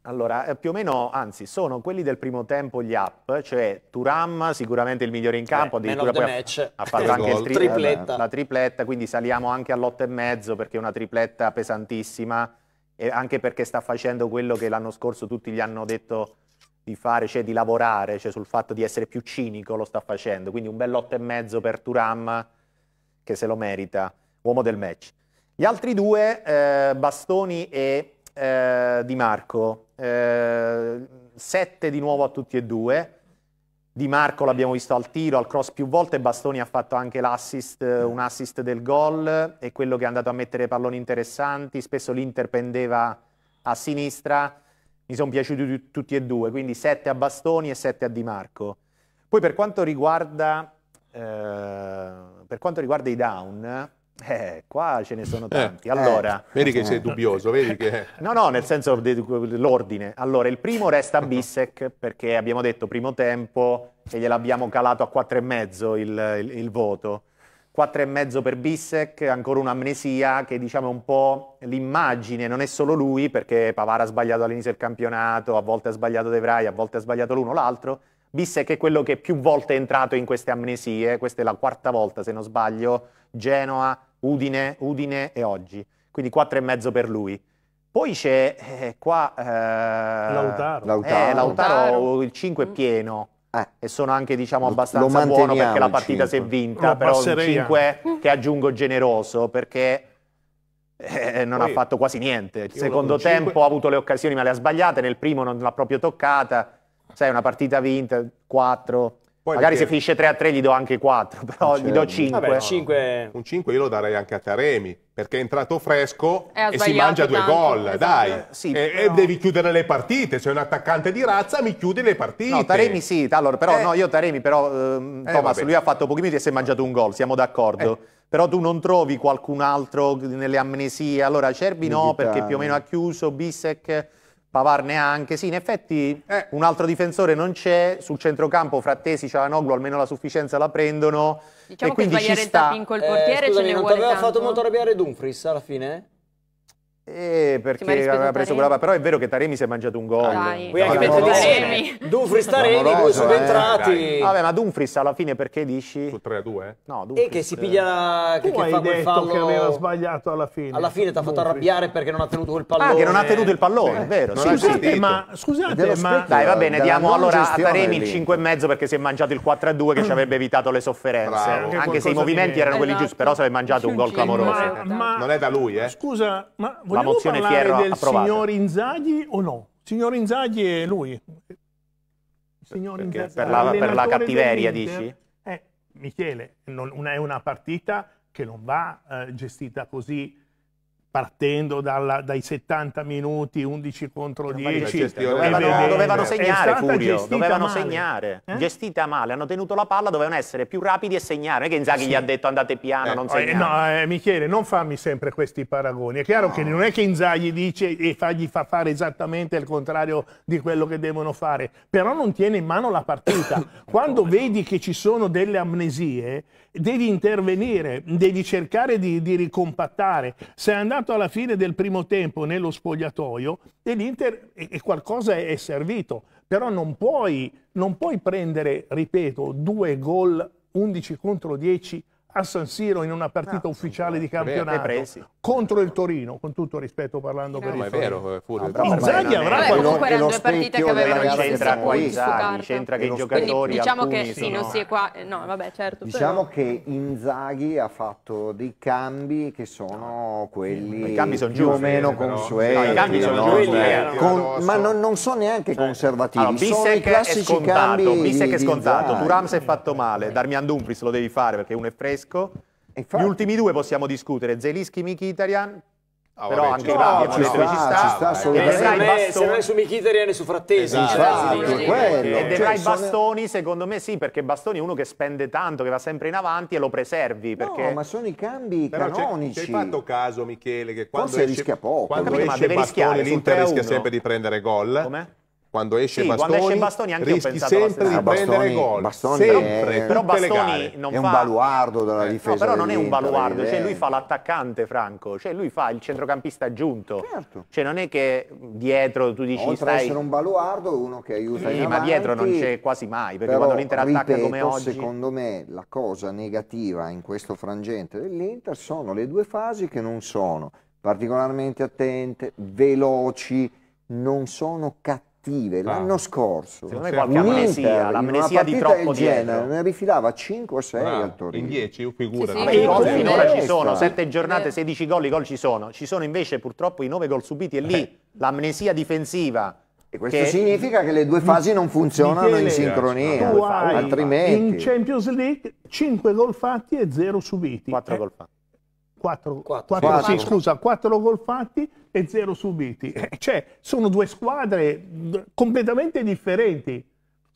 Allora, più o meno, anzi, sono quelli del primo tempo gli up, cioè Turam sicuramente il migliore in eh, campo, eh, addirittura poi match. ha, fatto anche tri tripletta. la tripletta, quindi saliamo anche all'otto e mezzo perché è una tripletta pesantissima e anche perché sta facendo quello che l'anno scorso tutti gli hanno detto di fare, cioè di lavorare, cioè sul fatto di essere più cinico lo sta facendo, quindi un bel otto e mezzo per Turam che se lo merita, uomo del match. Gli altri due, eh, Bastoni e eh, Di Marco, eh, sette di nuovo a tutti e due. Di Marco l'abbiamo visto al tiro, al cross più volte, Bastoni ha fatto anche l'assist, eh, un assist del gol, è quello che è andato a mettere palloni interessanti, spesso l'Inter pendeva a sinistra, mi sono piaciuti tutti e due, quindi sette a Bastoni e sette a Di Marco. Poi per quanto riguarda Ehm, per quanto riguarda i down, eh, qua ce ne sono eh, tanti. Eh, allora, eh, vedi che sei eh, dubbioso, vedi che... (laughs) No, no, nel senso dell'ordine. Allora, il primo resta Bissek, perché abbiamo detto primo tempo e gliel'abbiamo calato a 4,5 il, il, il voto. 4,5 per Bissek, ancora un'amnesia che diciamo è un po' l'immagine, non è solo lui, perché Pavara ha sbagliato all'inizio del campionato, a volte ha sbagliato De Vrij, a volte ha sbagliato l'uno l'altro, Bissek è quello che più volte è entrato in queste amnesie, questa è la quarta volta se non sbaglio, Genoa, Udine, Udine e oggi, quindi quattro e mezzo per lui. Poi c'è eh, qua eh, Lautaro. Eh, Lautaro. Eh, Lautaro. il 5 è pieno. Eh. E sono anche diciamo abbastanza buono perché la partita si è vinta, però il 5 che aggiungo generoso perché eh, non Poi, ha fatto quasi niente. Il secondo tempo 5... ha avuto le occasioni ma le ha sbagliate, nel primo non l'ha proprio toccata, sai, una partita vinta, 4. Poi Magari perché... se finisce 3 a 3 gli do anche 4, (laughs) però gli do 5. Certo. Vabbè, 5. Un 5 io lo darei anche a Taremi, perché è entrato fresco è eh, e si mangia due tanto. gol, esatto. dai. Sì, e, però... e, devi chiudere le partite, sei un attaccante di razza mi chiudi le partite. No, Taremi sì, allora, però eh. no, io Taremi, però ehm, eh, Thomas, vabbè. lui ha fatto pochi minuti e si è mangiato un gol, siamo d'accordo. Eh. Però tu non trovi qualcun altro nelle amnesie. Allora Cerbi no, perché più o meno ha chiuso, Bissec Pavar neanche, sì, in effetti eh. un altro difensore non c'è, sul centrocampo Frattesi, Cialanoglu almeno la sufficienza la prendono. Diciamo e quindi che sbagliare ci sta... il tappin col portiere eh, scusami, ce ne non vuole aveva fatto molto arrabbiare Dumfries alla fine? Eh, perché aveva preso quella però è vero che Taremi si è mangiato un gol. Dai, qui anche no, Taremi. Dumfries Taremi, due sono Eh, Vabbè, ma Dumfries alla fine perché dici? Su 3 a 2. Eh. No, Dumfries. E che si piglia eh. che, tu che fa quel fallo che aveva sbagliato alla fine. Alla fine ti ha fatto arrabbiare perché non ha tenuto quel pallone. Ah, che non ha tenuto il pallone, è vero. Non scusate, ma scusate, ma dai, va bene, diamo allora a Taremi il 5 e mezzo perché si è mangiato il 4 a 2 che ci avrebbe evitato le sofferenze. Anche se i movimenti erano quelli esatto. giusti, però si è mangiato un gol clamoroso. Non è da lui, eh. Scusa, ma la mozione Fierro del approvata. signor Inzaghi o no? Signor Inzaghi è lui. Signor Inzaghi, per, la, per la cattiveria dici? Eh, Michele, non, una, è una partita che non va eh, gestita così partendo dalla, dai 70 minuti 11 contro 10 dovevano, dovevano, segnare Furio dovevano male. segnare eh? gestita male hanno tenuto la palla dovevano essere più rapidi e segnare non eh, è che Inzaghi sì. gli ha detto andate piano eh, non segnare eh, no eh, Michele non farmi sempre questi paragoni è chiaro no. che non è che Inzaghi dice e fa, gli fa fare esattamente il contrario di quello che devono fare però non tiene in mano la partita (coughs) quando no, vedi no. che ci sono delle amnesie devi intervenire devi cercare di, di ricompattare se andate arrivato alla fine del primo tempo nello spogliatoio e l'Inter e qualcosa è servito, però non puoi, non puoi prendere, ripeto, due gol 11 contro 10 a San Siro in una partita no, ufficiale di campionato contro il Torino, con tutto rispetto parlando no, per il è Torino. Vero, pure. Ah, Inzaghi avrà Beh, comunque erano due partite che avevano c'entra qua Inzaghi, c'entra che i giocatori diciamo che sì, non si è qua no, vabbè, certo. Diciamo che Inzaghi ha fatto dei cambi che sono quelli più o meno consueti. I cambi sono giusti, eh, ma non sono neanche conservativi, sono i classici cambi. Bissec è scontato, Turam si è fatto male, Darmian Dumfries lo devi fare perché uno è fresco tedesco. Infatti. Gli ultimi due possiamo discutere, Zelischi Mikitarian, Oh, ah, però anche Italia no, ci, sta, ci sta, ci sta e dai, se non è su Mkhitaryan e su Frattesi esatto, esatto. Quello, e cioè, dai Bastoni sono... secondo me sì perché Bastoni è uno che spende tanto che va sempre in avanti e lo preservi perché... no ma sono i cambi però canonici hai fatto caso Michele che quando Forse esce, rischia poco quando capito, esce Bastoni l'Inter rischia sempre di prendere gol Com'è? quando esce sì, Bastoni, quando esce Bastoni anche rischi io sempre di prendere gol. Bastoni sempre, è, però Bastoni non è fa... un baluardo della eh, difesa. No, però non è un baluardo, cioè lui fa l'attaccante, Franco, cioè lui fa il centrocampista aggiunto. Certo. Cioè non è che dietro tu dici Oltre stai... essere un baluardo, uno che aiuta sì, in avanti, ma dietro non c'è quasi mai, perché però, quando l'Inter attacca ripeto, come oggi... secondo me la cosa negativa in questo frangente dell'Inter sono le due fasi che non sono particolarmente attente, veloci, non sono cattive estive ah. l'anno scorso. Secondo me qualche amnesia, l'amnesia di troppo genere, Ne rifilava 5 o 6 al Torino. In 10, io figura. Sì, sì. I gol finora ci sono, 7 giornate, 16 gol, i gol ci sono. Ci sono invece purtroppo i 9 gol subiti e lì eh. l'amnesia difensiva e questo che significa che le due fasi non funzionano Michele, in sincronia, altrimenti... In Champions League 5 gol fatti e 0 subiti. 4 eh. gol fatti. 4, 4, 4, 4. Sì, scusa, 4 gol fatti e 0 subiti. Eh, cioè, sono due squadre completamente differenti.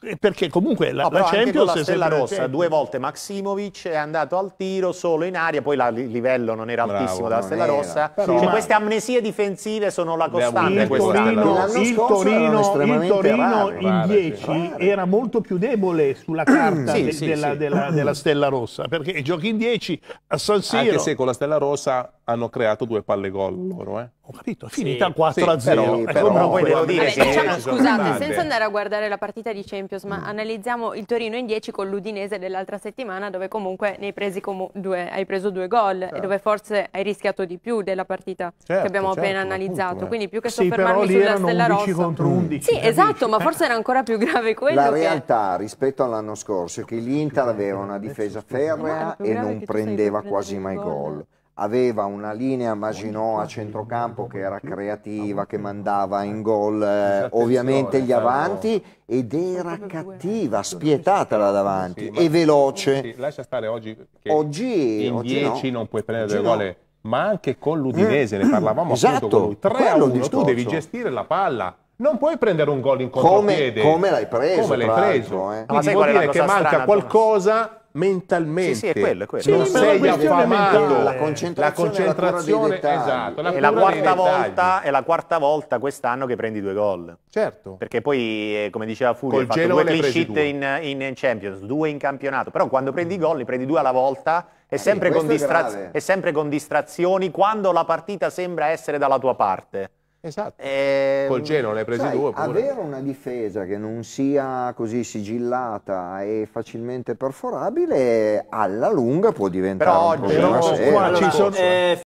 Eh, perché comunque la, no, la Champions la Stella Rossa, due volte Maximovic è andato al tiro solo in aria, poi il livello non era Bravo, altissimo della Stella era. Rossa. Però, cioè, queste amnesie difensive sono la costante. Il Torino, il Torino, il Torino rare, in 10 era molto più debole sulla carta sì, de, sì, della, sì. Della, della, Stella Rossa, perché giochi in 10 a San Siro. Anche se con la Stella Rossa hanno creato due palle gol loro, eh. Ho capito, finita sì, 4 a 0. Sì, però, eh, però, però poi devo dire vabbè, diciamo, scusate, eh, senza andare a guardare la partita di Champions, ma mm. analizziamo il Torino in 10 con l'Udinese dell'altra settimana, dove comunque ne hai, com due, hai preso due gol certo. e dove forse hai rischiato di più della partita certo, che abbiamo certo, appena analizzato. Appunto, eh. Quindi più che sì, soffermarmi sulla Stella 11 Rossa. contro 11. Mm. Sì, 11. esatto, ma forse era ancora più grave quello. La che... realtà rispetto all'anno scorso è che l'Inter aveva una difesa ferrea e non prendeva quasi mai gol aveva una linea Maginot a centrocampo che era creativa, che mandava in gol eh, ovviamente gli eh, avanti ed era cattiva, spietata là davanti e veloce. lascia stare oggi che oggi, in 10 no. non puoi prendere due gol, ma anche con l'Udinese, ne mm, parlavamo mm, esatto, con lui, 3 1, tu devi gestire la palla. Non puoi prendere un gol in contropiede. Come, come l'hai preso? Come preso? Eh? Quindi ma vuol dire che manca strana, qualcosa mentalmente. Sì, sì, è quello, è quello. non sei affamato. La concentrazione, la concentrazione la esatto. La è, la quarta volta, è la quarta volta quest'anno che prendi due gol. Certo. Perché poi, eh, come diceva Furio, Col hai fatto due clean sheet in, in, Champions, due in campionato. Però quando prendi gol, li prendi due alla volta e eh sempre, sì, è sempre con distrazioni quando la partita sembra essere dalla tua parte. Esatto. Eh, Col Genoa ne presi sai, due. Pure. Avere una difesa che non sia così sigillata e facilmente perforabile alla lunga può diventare però, un problema. Però, ci sono... Eh,